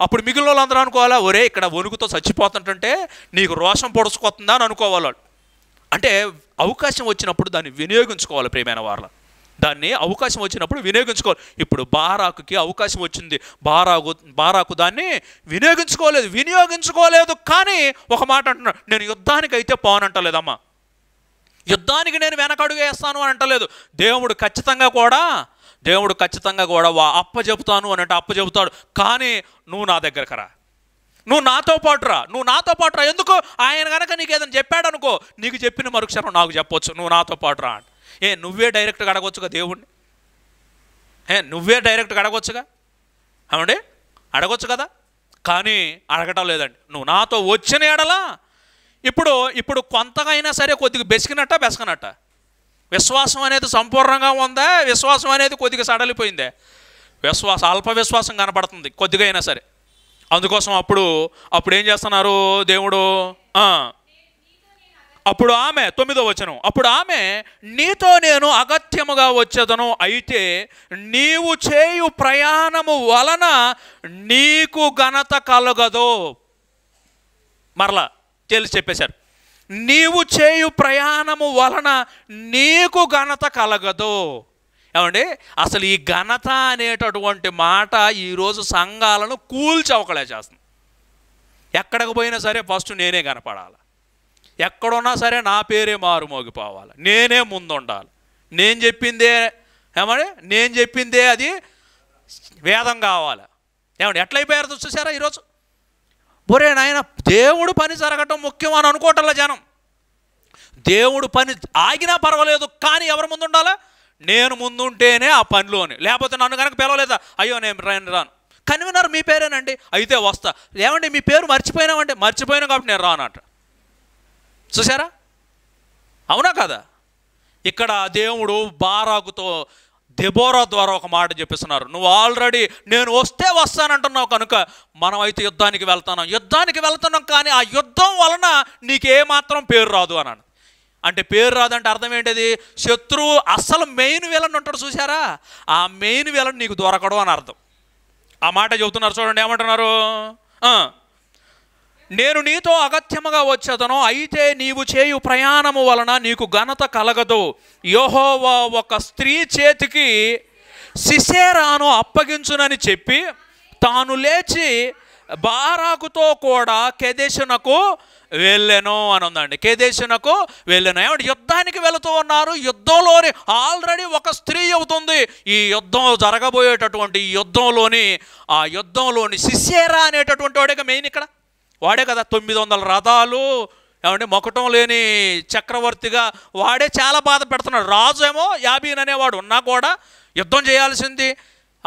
అప్పుడు మిగిలిన వాళ్ళందరూ అనుకోవాలా ఒరే ఇక్కడ వణుకుతో చచ్చిపోతుంటే నీకు రోషం పొడుచుకొస్తుందా అని అనుకోవాలి అంటే అవకాశం వచ్చినప్పుడు దాన్ని వినియోగించుకోవాలి ప్రియమైన వాళ్ళ దాన్ని అవకాశం వచ్చినప్పుడు వినియోగించుకోవాలి ఇప్పుడు బారాకుకి అవకాశం వచ్చింది బారాకు బారాకు దాన్ని వినియోగించుకోలేదు వినియోగించుకోలేదు కానీ ఒక మాట అంటున్నాడు నేను యుద్ధానికైతే పోనంటలేదమ్మా యుద్ధానికి నేను వెనకడుగు వేస్తాను అని అంటలేదు దేవుడు ఖచ్చితంగా కూడా దేవుడు ఖచ్చితంగా కూడా వా అప్ప చెబుతాను అని అంటే అప్ప చెబుతాడు కానీ నువ్వు నా దగ్గరకు రా నువ్వు నాతో పాటు రా నువ్వు నాతో పాటు రా ఎందుకు ఆయన కనుక నీకు ఏదైనా చెప్పాడు అనుకో నీకు చెప్పిన మరుక్షణం నాకు చెప్పొచ్చు నువ్వు నాతో పాటు రా ఏ నువ్వే డైరెక్ట్గా అడగొచ్చుగా దేవుణ్ణి ఏ నువ్వే డైరెక్ట్గా అడగొచ్చుగా అవండి అడగొచ్చు కదా కానీ అడగటం లేదండి నువ్వు నాతో వచ్చిన ఎడలా ఇప్పుడు ఇప్పుడు కొంతకైనా సరే కొద్దిగా బెసికినట్ట బెసకనట్ట విశ్వాసం అనేది సంపూర్ణంగా ఉందా విశ్వాసం అనేది కొద్దిగా సడలిపోయిందే విశ్వాస అల్ప విశ్వాసం కనపడుతుంది కొద్దిగా అయినా సరే అందుకోసం అప్పుడు అప్పుడు ఏం చేస్తున్నారు దేవుడు అప్పుడు ఆమె తొమ్మిదో వచ్చను అప్పుడు ఆమె నీతో నేను అగత్యముగా వచ్చేదను అయితే నీవు చేయు ప్రయాణము వలన నీకు ఘనత కలగదు మరలా తేల్చి చెప్పేశారు నీవు చేయు ప్రయాణము వలన నీకు ఘనత కలగదు ఏమండి అసలు ఈ ఘనత అనేటటువంటి మాట ఈరోజు సంఘాలను కూల్చవకలే చేస్తుంది ఎక్కడికి పోయినా సరే ఫస్ట్ నేనే కనపడాలి ఎక్కడున్నా సరే నా పేరే మారుమోగిపోవాలి నేనే ముందుండాలి నేను చెప్పిందే ఏమండి నేను చెప్పిందే అది వేదం కావాలి ఏమండి ఎట్లయిపోయారు చూసారా ఈరోజు ఒరే నాయన దేవుడు పని జరగటం ముఖ్యం అని అనుకోవటంలా జనం దేవుడు పని ఆగినా పర్వాలేదు కానీ ఎవరు ముందు ఉండాలి నేను ముందుంటేనే ఆ పనిలోని లేకపోతే నన్ను కనుక పిలవలేదా అయ్యో నేను రాను రాను కన్వీనర్ మీ పేరేనండి అయితే వస్తా లేవండి మీ పేరు మర్చిపోయినామంటే మర్చిపోయినా కాబట్టి నేను రానట చూసారా అవునా కదా ఇక్కడ దేవుడు బారాకుతో దెబోరా ద్వారా ఒక మాట చెప్పిస్తున్నారు నువ్వు ఆల్రెడీ నేను వస్తే వస్తానంటున్నావు కనుక మనమైతే యుద్ధానికి వెళ్తున్నాం యుద్ధానికి వెళ్తున్నాం కానీ ఆ యుద్ధం వలన నీకే మాత్రం పేరు రాదు అన్నాను అంటే పేరు రాదంటే అర్థం ఏంటిది శత్రువు అసలు మెయిన్ విలన్ ఉంటాడు చూసారా ఆ మెయిన్ విలన్ నీకు దొరకడం అని అర్థం ఆ మాట చెబుతున్నారు చూడండి ఏమంటున్నారు నేను నీతో అగత్యముగా వచ్చేదను అయితే నీవు చేయు ప్రయాణము వలన నీకు ఘనత కలగదు యోహోవా ఒక స్త్రీ చేతికి శిశేరాను అప్పగించునని చెప్పి తాను లేచి బారాకుతో కూడా కెదేశునకు వెళ్ళెను అని ఉందండి కేదేశునకు వెళ్ళెను ఏమంటే యుద్ధానికి వెళుతూ ఉన్నారు యుద్ధంలోని ఆల్రెడీ ఒక స్త్రీ అవుతుంది ఈ యుద్ధం జరగబోయేటటువంటి యుద్ధంలోని ఆ యుద్ధంలోని శిష్యేరా అనేటటువంటి వాడిగా మెయిన్ ఇక్కడ వాడే కదా తొమ్మిది వందల రథాలు ఏమంటే మొకటం లేని చక్రవర్తిగా వాడే చాలా బాధ పెడుతున్నాడు రాజు ఏమో యాబీన్ అనేవాడు ఉన్నా కూడా యుద్ధం చేయాల్సింది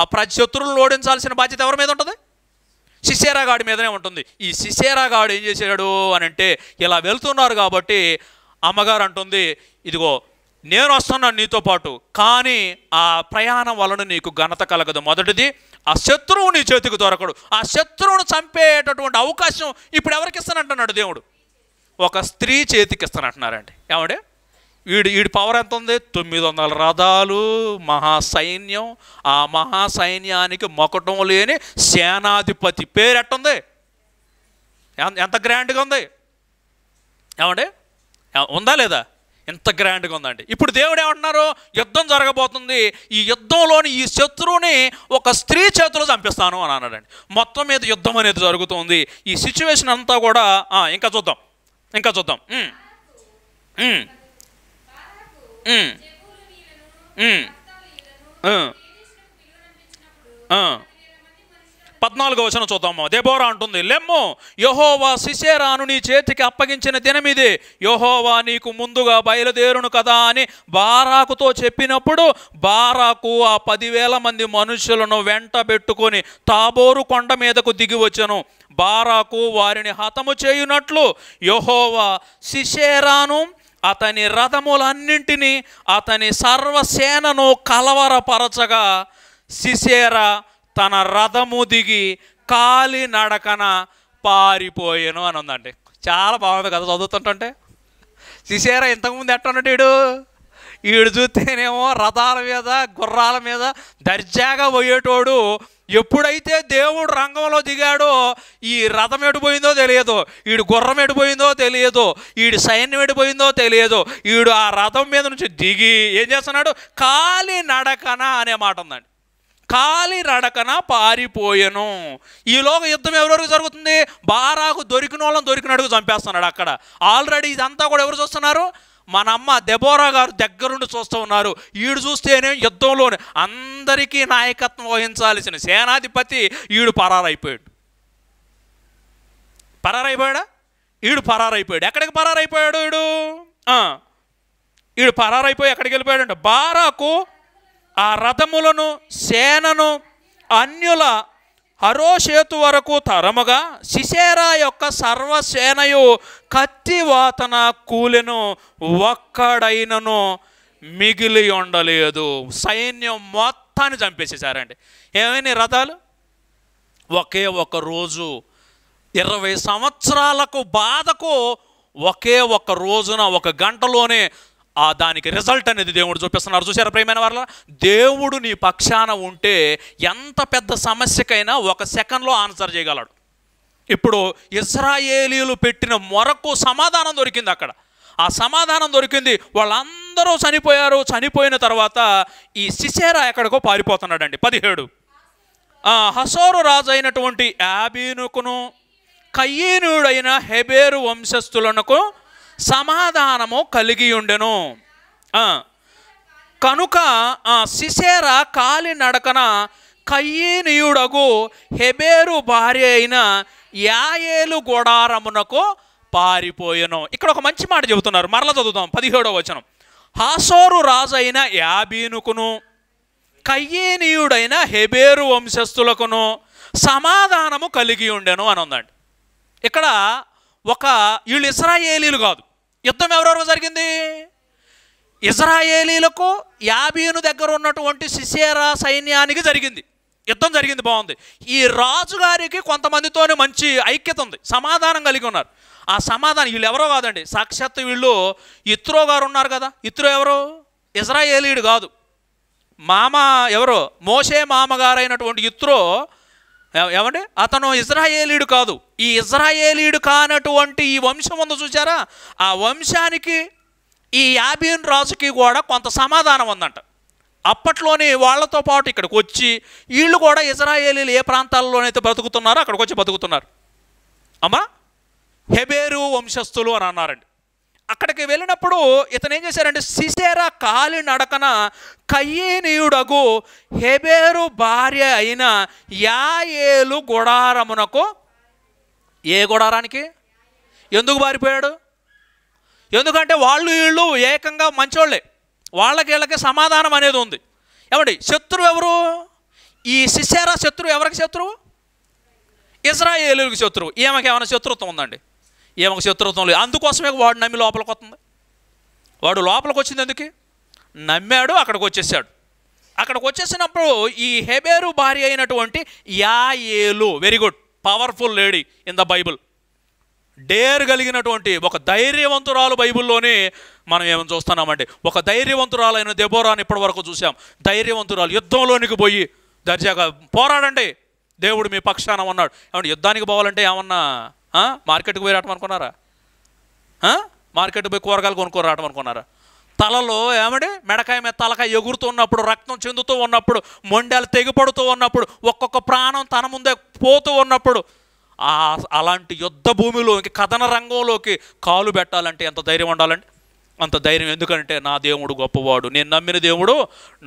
ఆ ప్రశత్రువులను ఓడించాల్సిన బాధ్యత ఎవరి మీద ఉంటుంది శిశేరాగాడి మీదనే ఉంటుంది ఈ శిశేరాగాడు ఏం చేశాడు అని అంటే ఇలా వెళ్తున్నారు కాబట్టి అమ్మగారు అంటుంది ఇదిగో నేను వస్తున్నాను నీతో పాటు కానీ ఆ ప్రయాణం వలన నీకు ఘనత కలగదు మొదటిది ఆ శత్రువు నీ చేతికి దొరకడు ఆ శత్రువును చంపేటటువంటి అవకాశం ఇప్పుడు ఎవరికి ఇస్తానంటున్నాడు దేవుడు ఒక స్త్రీ చేతికి ఇస్తానంటున్నారండి ఏమంటే వీడి వీడి పవర్ ఎంత ఉంది తొమ్మిది వందల రథాలు మహాసైన్యం ఆ మహాసైన్యానికి మొకటం లేని సేనాధిపతి పేరు ఎట్టుంది ఎంత గ్రాండ్గా ఉంది ఏమండి ఉందా లేదా ఎంత గ్రాండ్గా ఉందండి ఇప్పుడు దేవుడు ఏమంటున్నారు యుద్ధం జరగబోతుంది ఈ యుద్ధంలోని ఈ శత్రువుని ఒక స్త్రీ చేతిలో చంపిస్తాను అని అన్నాడండి మొత్తం మీద యుద్ధం అనేది జరుగుతుంది ఈ సిచ్యువేషన్ అంతా కూడా ఇంకా చూద్దాం ఇంకా చూద్దాం పద్నాలుగో వచనం చూద్దాము దేబోరా అంటుంది లెమ్ము యహోవా సిసేరాను నీ చేతికి అప్పగించిన దినమిది యహోవా నీకు ముందుగా బయలుదేరును కదా అని బారాకుతో చెప్పినప్పుడు బారాకు ఆ పదివేల మంది మనుషులను వెంట పెట్టుకొని తాబోరు కొండ మీదకు దిగి వచ్చను బారాకు వారిని హతము చేయునట్లు యహోవా సిసేరాను అతని రథములన్నింటినీ అతని సర్వసేనను కలవరపరచగా సిసేరా తన రథము దిగి కాలి నడకన పారిపోయాను అని ఉందండి చాలా బాగుంది కదా చదువుతుంటుంటే చూసారా ఇంతకుముందు ఎట్టనుంటే వీడు వీడు చూస్తేనేమో రథాల మీద గుర్రాల మీద దర్జాగా పోయేటోడు ఎప్పుడైతే దేవుడు రంగంలో దిగాడో ఈ రథం ఎడిపోయిందో తెలియదు వీడు గుర్రం ఎడిపోయిందో తెలియదు వీడి సైన్యం ఎడిపోయిందో తెలియదు వీడు ఆ రథం మీద నుంచి దిగి ఏం చేస్తున్నాడు కాలి నడకన అనే మాట ఉందండి కాలి రడకన పారిపోయెను ఈలోక యుద్ధం ఎవరెవరికి జరుగుతుంది బారాకు దొరికిన వాళ్ళని దొరికినట్టుగా చంపేస్తున్నాడు అక్కడ ఆల్రెడీ ఇదంతా కూడా ఎవరు చూస్తున్నారు మన అమ్మ దెబోరా గారు దగ్గరుండి చూస్తూ ఉన్నారు ఈడు చూస్తేనే యుద్ధంలోనే అందరికీ నాయకత్వం వహించాల్సిన సేనాధిపతి ఈడు పరారైపోయాడు పరారైపోయాడా ఈడు పరారైపోయాడు ఎక్కడికి పరారైపోయాడు ఈడు ఈడు పరారైపోయి ఎక్కడికి అంటే బారాకు ఆ రథములను సేనను అన్యుల హరోషేతు వరకు తరముగా శిశేరా యొక్క సర్వసేనయు కత్తి వాతన కూలెను ఒక్కడైనను మిగిలి ఉండలేదు సైన్యం మొత్తాన్ని చంపేసేసారండి ఏమైనా రథాలు ఒకే ఒక రోజు ఇరవై సంవత్సరాలకు బాధకు ఒకే ఒక రోజున ఒక గంటలోనే ఆ దానికి రిజల్ట్ అనేది దేవుడు చూపిస్తున్నారు చూసారా ప్రేమైన వాళ్ళ దేవుడు నీ పక్షాన ఉంటే ఎంత పెద్ద సమస్యకైనా ఒక సెకండ్లో ఆన్సర్ చేయగలడు ఇప్పుడు ఇస్రాయేలీలు పెట్టిన మొరకు సమాధానం దొరికింది అక్కడ ఆ సమాధానం దొరికింది వాళ్ళందరూ చనిపోయారు చనిపోయిన తర్వాత ఈ సిసేరా ఎక్కడికో పారిపోతున్నాడండి పదిహేడు హసోరు రాజు అయినటువంటి యాబీనుకును కయ్యీనుడైన హెబేరు వంశస్థులనుకు సమాధానము కలిగి ఉండెను కనుక కాలి కాలినడకన కయ్యేనియుడగు హెబేరు భార్య అయిన యాయేలు గోడారమునకు పారిపోయెను ఇక్కడ ఒక మంచి మాట చెబుతున్నారు మరల చదువుతాం పదిహేడవ వచనం హాసోరు రాజైన యాబీనుకును కయ్యేనీయుడైన హెబేరు వంశస్థులకును సమాధానము కలిగి ఉండెను అని ఉందండి ఇక్కడ ఒక వీళ్ళు ఇస్రాయేలీలు కాదు యుద్ధం ఎవరెవరు జరిగింది ఇజ్రాయేలీలకు యాబీను దగ్గర ఉన్నటువంటి సిసేరా సైన్యానికి జరిగింది యుద్ధం జరిగింది బాగుంది ఈ రాజుగారికి కొంతమందితోనే మంచి ఐక్యత ఉంది సమాధానం కలిగి ఉన్నారు ఆ సమాధానం వీళ్ళు ఎవరో కాదండి సాక్షాత్ వీళ్ళు ఇత్రో గారు ఉన్నారు కదా ఇత్రో ఎవరు ఇజ్రాయేలీడు కాదు మామ ఎవరో మోసే మామగారైనటువంటి ఇత్రో ఏమండి అతను ఇజ్రాయేలీడు కాదు ఈ ఇజ్రాయేలీడు కానటువంటి ఈ వంశం ఉందో చూసారా ఆ వంశానికి ఈ యాబియన్ రాజుకి కూడా కొంత సమాధానం ఉందంట అప్పట్లోనే వాళ్ళతో పాటు ఇక్కడికి వచ్చి వీళ్ళు కూడా ఇజ్రాయేలీలు ఏ ప్రాంతాల్లోనైతే బ్రతుకుతున్నారో అక్కడికి వచ్చి బతుకుతున్నారు అమ్మా హెబేరు వంశస్థులు అని అన్నారండి అక్కడికి వెళ్ళినప్పుడు ఇతను ఏం చేశారంటే సిసేరా కాలి నడకన కయ్యేనీయుడగు హెబేరు భార్య అయిన యాయేలు గుడారమునకు ఏ గుడారానికి ఎందుకు పారిపోయాడు ఎందుకంటే వాళ్ళు వీళ్ళు ఏకంగా మంచోళ్ళే వాళ్ళకి వీళ్ళకి సమాధానం అనేది ఉంది ఏమండి శత్రువు ఎవరు ఈ సిసేరా శత్రువు ఎవరికి శత్రువు ఇజ్రాయేలుకి శత్రువు ఈమెకి ఏమైనా శత్రుత్వం ఉందండి ఏమో శత్రుత్వం లేదు అందుకోసమే వాడు నమ్మి లోపలికి వస్తుంది వాడు లోపలికి వచ్చింది ఎందుకు నమ్మాడు అక్కడికి వచ్చేసాడు అక్కడికి వచ్చేసినప్పుడు ఈ హెబేరు భార్య అయినటువంటి యాయేలు very good powerful lady in the Bible dare కలిగినటువంటి ఒక ధైర్యవంతురాలు బైబుల్లోనే మనం ఏమైనా చూస్తున్నామండి ఒక ధైర్యవంతురాలైన దెబోరాని ఇప్పటి వరకు చూసాం ధైర్యవంతురాలు యుద్ధంలోనికి పోయి దర్జాగా పోరాడండి దేవుడు మీ పక్షాన ఉన్నాడు ఏమంటే యుద్ధానికి పోవాలంటే ఏమన్నా మార్కెట్కి పోయి రావటం అనుకున్నారా మార్కెట్కి పోయి కూరగాయలు కొనుక్కొని రావటం అనుకున్నారా తలలో ఏమండి మెడకాయ మీద తలకాయ ఎగురుతూ ఉన్నప్పుడు రక్తం చెందుతూ ఉన్నప్పుడు మొండాలు తెగిపడుతూ ఉన్నప్పుడు ఒక్కొక్క ప్రాణం తన ముందే పోతూ ఉన్నప్పుడు అలాంటి యుద్ధ భూమిలోకి కథన రంగంలోకి కాలు పెట్టాలంటే ఎంత ధైర్యం ఉండాలండి అంత ధైర్యం ఎందుకంటే నా దేవుడు గొప్పవాడు నేను నమ్మిన దేవుడు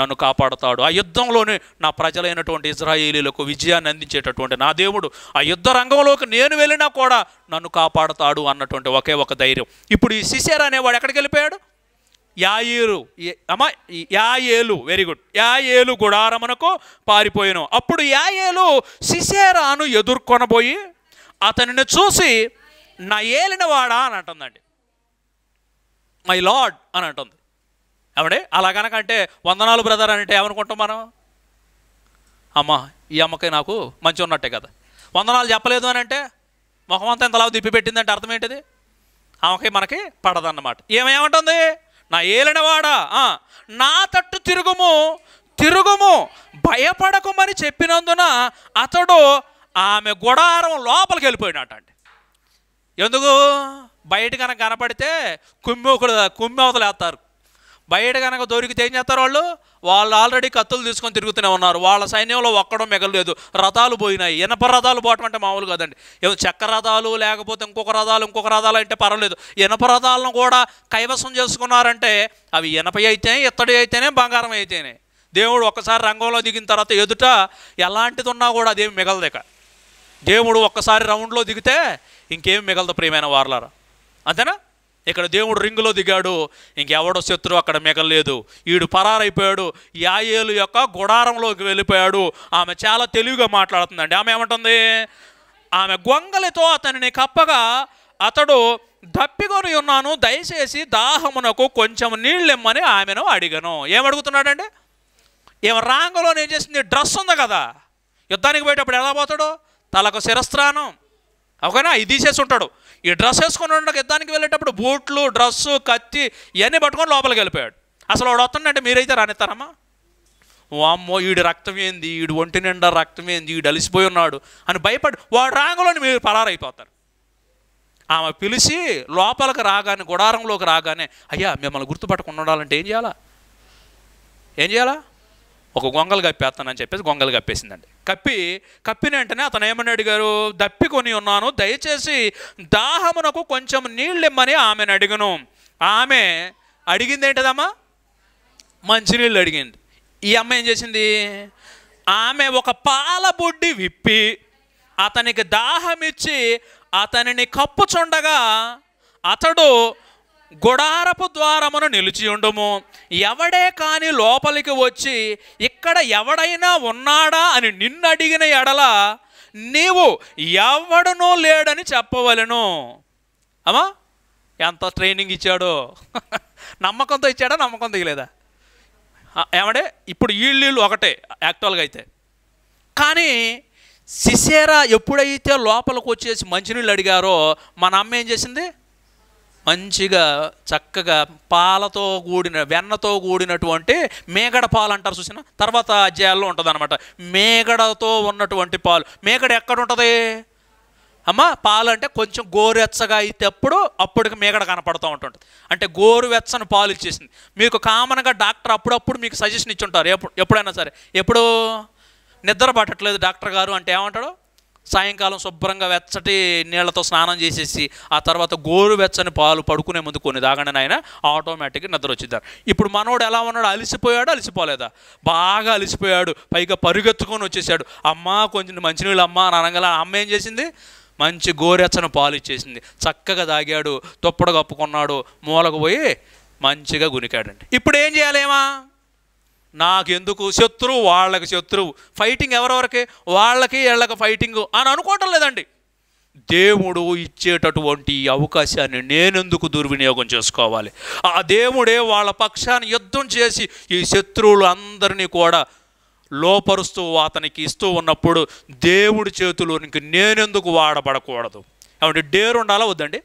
నన్ను కాపాడతాడు ఆ యుద్ధంలోనే నా ప్రజలైనటువంటి ఇజ్రాయేలీలకు విజయాన్ని అందించేటటువంటి నా దేవుడు ఆ యుద్ధ రంగంలోకి నేను వెళ్ళినా కూడా నన్ను కాపాడతాడు అన్నటువంటి ఒకే ఒక ధైర్యం ఇప్పుడు ఈ శిశేర్ అనేవాడు ఎక్కడికి వెళ్ళిపోయాడు యాయేరు అమ్మా యాయేలు వెరీ గుడ్ యాయేలు గుడారమునకు పారిపోయాను అప్పుడు యాయేలు సిసేరాను ఎదుర్కొనబోయి అతనిని చూసి నా ఏలినవాడా అని అంటుందండి మై లాడ్ అని అంటుంది ఏమంటే అలా అంటే వందనాలు బ్రదర్ అని అంటే ఏమనుకుంటాం మనం అమ్మ ఈ అమ్మకి నాకు మంచి ఉన్నట్టే కదా వందనాలు చెప్పలేదు అని అంటే ముఖం అంతా ఇంతలా దిప్పి పెట్టిందంటే అర్థం ఏంటిది ఆమెకి మనకి పడదన్నమాట ఏమేమంటుంది నా ఏలినవాడా నా తట్టు తిరుగుము తిరుగుము భయపడకుమని చెప్పినందున అతడు ఆమె గుడారం లోపలికి వెళ్ళిపోయినట్టండి ఎందుకు బయట కనుక కనపడితే కుమ్మి ఒకడు కుమ్మి అవతలేస్తారు బయట కనుక దొరికితే ఏం చేస్తారు వాళ్ళు వాళ్ళు ఆల్రెడీ కత్తులు తీసుకొని తిరుగుతూనే ఉన్నారు వాళ్ళ సైన్యంలో ఒక్కడం మిగలలేదు రథాలు పోయినాయి ఇనప రథాలు పోవటం అంటే మామూలు కాదండి ఏదో చెక్క రథాలు లేకపోతే ఇంకొక రథాలు ఇంకొక రథాలు అంటే పర్వాలేదు ఇనప రథాలను కూడా కైవసం చేసుకున్నారంటే అవి ఇనప అయితే ఇత్తడి అయితేనే బంగారం అయితేనే దేవుడు ఒక్కసారి రంగంలో దిగిన తర్వాత ఎదుట ఎలాంటిది ఉన్నా కూడా అదేమి మిగలదు ఇక దేవుడు ఒక్కసారి రౌండ్లో దిగితే ఇంకేం మిగలదు ప్రియమైన వార్లారా అంతేనా ఇక్కడ దేవుడు రింగులో దిగాడు ఇంకెవడో శత్రువు అక్కడ మిగలలేదు ఈడు పరారైపోయాడు యాయేలు యొక్క గుడారంలోకి వెళ్ళిపోయాడు ఆమె చాలా తెలివిగా మాట్లాడుతుందండి ఆమె ఏమంటుంది ఆమె గొంగలితో అతనిని కప్పగా అతడు దప్పికొని ఉన్నాను దయచేసి దాహమునకు కొంచెం నీళ్ళు ఇమ్మని ఆమెను అడిగను ఏమడుగుతున్నాడండి ఏమ రాంగలో ఏం చేసింది డ్రెస్ ఉంది కదా యుద్ధానికి పోయేటప్పుడు ఎలా పోతాడు తలకు శిరస్త్రానం ఒకనా ఇది ఉంటాడు ఈ డ్రెస్ వేసుకుని ఉండడానికి యుద్ధానికి వెళ్ళేటప్పుడు బూట్లు డ్రెస్సు కత్తి ఇవన్నీ పట్టుకొని లోపలికి వెళ్ళిపోయాడు అసలు వాడు అంటే మీరైతే రానిస్తారమ్మా అమ్మో వీడి రక్తం ఏంది వీడు ఒంటి నిండా రక్తం ఏంది వీడు అలిసిపోయి ఉన్నాడు అని భయపడి వాడు రాగంలో మీరు పరారైపోతారు ఆమె పిలిచి లోపలికి రాగానే గుడారంలోకి రాగానే అయ్యా మిమ్మల్ని గుర్తుపట్టకుండా ఉండాలంటే ఏం చేయాలా ఏం చేయాలా ఒక గొంగలు కప్పేస్తానని చెప్పేసి గొంగలు కప్పేసిందండి కప్పి కప్పిన వెంటనే అతను ఏమని అడిగారు దప్పికొని ఉన్నాను దయచేసి దాహమునకు కొంచెం నీళ్ళు ఇమ్మని ఆమెను అడిగను ఆమె అడిగింది ఏంటదమ్మా మంచినీళ్ళు అడిగింది ఈ అమ్మ ఏం చేసింది ఆమె ఒక పాలబొడ్డి విప్పి అతనికి దాహమిచ్చి అతనిని కప్పుచుండగా అతడు గుడారపు ద్వారమును నిలిచి ఉండము ఎవడే కాని లోపలికి వచ్చి ఇక్కడ ఎవడైనా ఉన్నాడా అని నిన్ను అడిగిన ఎడల నీవు ఎవడనో లేడని చెప్పవలను అమ్మా ఎంత ట్రైనింగ్ ఇచ్చాడో (laughs) నమ్మకంతో ఇచ్చాడా నమ్మకం దిగలేదా ఏమంటే ఇప్పుడు వీళ్ళు ఒకటే యాక్చువల్గా అయితే కానీ సిసేరా ఎప్పుడైతే లోపలికి వచ్చేసి మంచినీళ్ళు అడిగారో మా అమ్మ ఏం చేసింది మంచిగా చక్కగా పాలతో కూడిన వెన్నతో కూడినటువంటి మేగడ పాలు అంటారు చూసిన తర్వాత అధ్యాయాల్లో ఉంటుంది అనమాట మేగడతో ఉన్నటువంటి పాలు మేగడ ఎక్కడ ఉంటుంది అమ్మ పాలు అంటే కొంచెం గోరువెచ్చగా అయితేప్పుడు అప్పటికి మేగడ కనపడుతూ ఉంటుంది అంటే గోరువెచ్చని పాలు ఇచ్చేసింది మీకు కామన్గా డాక్టర్ అప్పుడప్పుడు మీకు సజెషన్ ఇచ్చి ఉంటారు ఎప్పుడు ఎప్పుడైనా సరే ఎప్పుడు నిద్ర పట్టట్లేదు డాక్టర్ గారు అంటే ఏమంటాడు సాయంకాలం శుభ్రంగా వెచ్చటి నీళ్లతో స్నానం చేసేసి ఆ తర్వాత గోరు వెచ్చని పాలు పడుకునే ముందు కొన్ని దాగండి ఆయన ఆటోమేటిక్గా నిద్ర వచ్చిద్దారు ఇప్పుడు మనోడు ఎలా ఉన్నాడు అలిసిపోయాడు అలిసిపోలేదా బాగా అలిసిపోయాడు పైగా పరుగెత్తుకొని వచ్చేసాడు అమ్మ కొంచెం మంచినీళ్ళు అమ్మ అనగల అమ్మ ఏం చేసింది మంచి గోరెచ్చని పాలు ఇచ్చేసింది చక్కగా తాగాడు తొప్పడు కప్పుకున్నాడు మూలకు పోయి మంచిగా గునికాడండి ఇప్పుడు ఏం చేయాలేమా నాకెందుకు శత్రువు వాళ్ళకి శత్రువు ఫైటింగ్ ఎవరెవరికి వాళ్ళకి వీళ్ళకి ఫైటింగ్ అని అనుకోవటం లేదండి దేవుడు ఇచ్చేటటువంటి అవకాశాన్ని నేనెందుకు దుర్వినియోగం చేసుకోవాలి ఆ దేవుడే వాళ్ళ పక్షాన్ని యుద్ధం చేసి ఈ శత్రువులు అందరినీ కూడా లోపరుస్తూ అతనికి ఇస్తూ ఉన్నప్పుడు దేవుడి చేతిలోనికి నేనెందుకు వాడబడకూడదు ఏమంటే డేరు ఉండాలా వద్దండి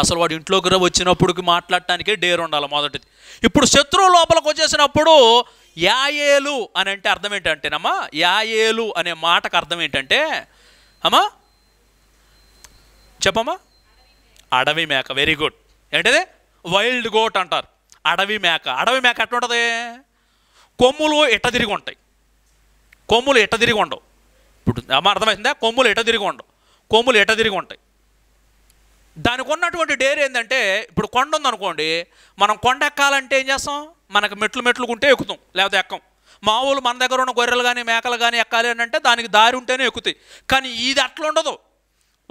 అసలు వాడు ఇంట్లో ఇంట్లోకి వచ్చినప్పుడు మాట్లాడటానికి డేర్ ఉండాలి మొదటిది ఇప్పుడు శత్రువు లోపలికి వచ్చేసినప్పుడు యాయేలు అని అంటే అర్థం ఏంటంటేనమ్మా యాయేలు అనే మాటకు అర్థం ఏంటంటే అమ్మా చెప్పమ్మా అడవి మేక వెరీ గుడ్ ఏంటిది వైల్డ్ గోట్ అంటారు అడవి మేక అడవి మేక ఎట్లా ఉంటుంది కొమ్ములు ఎట్ట తిరిగి ఉంటాయి కొమ్ములు ఎట్ట తిరిగి ఉండవు ఇప్పుడు అమ్మ అర్థమైందా కొమ్ములు ఎట్ట తిరిగి ఉండవు కొమ్ములు ఎట్ట తిరిగి ఉంటాయి దానికి ఉన్నటువంటి డేర్ ఏంటంటే ఇప్పుడు కొండ ఉందనుకోండి మనం కొండ ఎక్కాలంటే ఏం చేస్తాం మనకు మెట్లు మెట్లు ఉంటే ఎక్కుతాం లేకపోతే ఎక్కం మామూలు మన దగ్గర ఉన్న గొర్రెలు కానీ మేకలు కానీ ఎక్కాలి అని అంటే దానికి దారి ఉంటేనే ఎక్కుతాయి కానీ ఇది అట్లా ఉండదు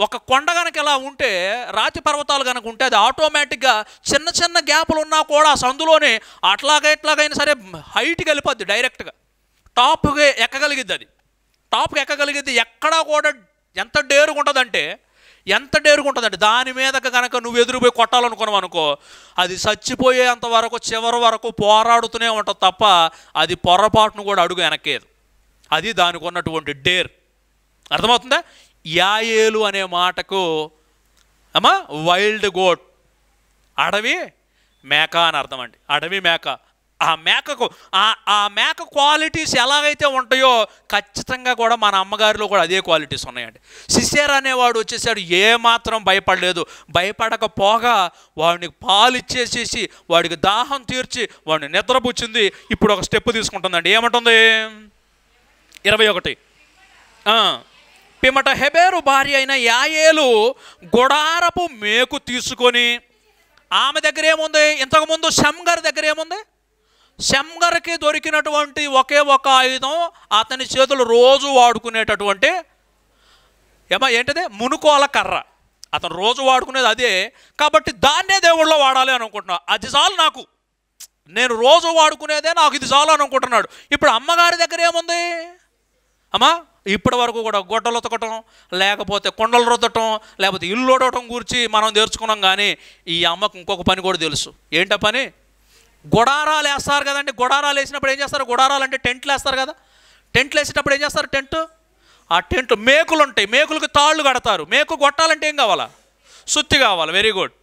ఒక కొండ కనుక ఇలా ఉంటే రాతి పర్వతాలు కనుక ఉంటే అది ఆటోమేటిక్గా చిన్న చిన్న గ్యాపులు ఉన్నా కూడా సందులోనే అట్లాగే ఇట్లాగైనా సరే హైట్కి వెళ్ళిపోద్ది డైరెక్ట్గా టాప్కి ఎక్కగలిగిద్ది అది టాప్కి ఎక్కగలిగిద్ది ఎక్కడా కూడా ఎంత డేరుగా ఉంటుందంటే ఎంత డేరుగుంటుందండి దాని మీద కనుక నువ్వు ఎదురుపోయి కొట్టాలనుకున్నావు అనుకో అది చచ్చిపోయేంత వరకు చివరి వరకు పోరాడుతూనే ఉంటుంది తప్ప అది పొరపాటును కూడా అడుగు వెనక్కేది అది దానికి ఉన్నటువంటి డేర్ అర్థమవుతుందా యాయేలు అనే మాటకు అమ్మా వైల్డ్ గోట్ అడవి మేక అని అర్థం అండి అడవి మేక ఆ మేకకు ఆ మేక క్వాలిటీస్ ఎలాగైతే ఉంటాయో ఖచ్చితంగా కూడా మన అమ్మగారిలో కూడా అదే క్వాలిటీస్ ఉన్నాయండి శిశేర్ అనేవాడు వచ్చేసాడు ఏమాత్రం భయపడలేదు భయపడకపోగా వాడిని పాలు ఇచ్చేసేసి వాడికి దాహం తీర్చి వాడిని నిద్రపుచ్చింది ఇప్పుడు ఒక స్టెప్ తీసుకుంటుందండి ఏమంటుంది ఇరవై ఒకటి పిమట హెబేరు భార్య అయిన యాయేలు గుడారపు మేకు తీసుకొని ఆమె దగ్గర ఏముంది ఇంతకుముందు శంగర్ దగ్గర ఏముంది శంగర్కి దొరికినటువంటి ఒకే ఒక ఆయుధం అతని చేతులు రోజు వాడుకునేటటువంటి ఏమ ఏంటిది మునుకోల కర్ర అతను రోజు వాడుకునేది అదే కాబట్టి దాన్నే దేవుళ్ళో వాడాలి అని అనుకుంటున్నాను అది చాలు నాకు నేను రోజు వాడుకునేదే నాకు ఇది చాలు అని అనుకుంటున్నాడు ఇప్పుడు అమ్మగారి దగ్గర ఏముంది అమ్మా ఇప్పటి వరకు కూడా గొడ్డలు ఉతకటం లేకపోతే కొండలు రుద్దటం లేకపోతే ఇల్లు ఉడవటం గురించి మనం నేర్చుకున్నాం కానీ ఈ అమ్మకు ఇంకొక పని కూడా తెలుసు ఏంట పని గుడారాలు వేస్తారు కదండి గుడారాలు వేసినప్పుడు ఏం చేస్తారు గుడారాలు అంటే టెంట్లు వేస్తారు కదా టెంట్లు వేసేటప్పుడు ఏం చేస్తారు టెంట్ ఆ టెంట్ మేకులు ఉంటాయి మేకులకు తాళ్ళు కడతారు మేకు కొట్టాలంటే ఏం కావాలా సుత్తి కావాలి వెరీ గుడ్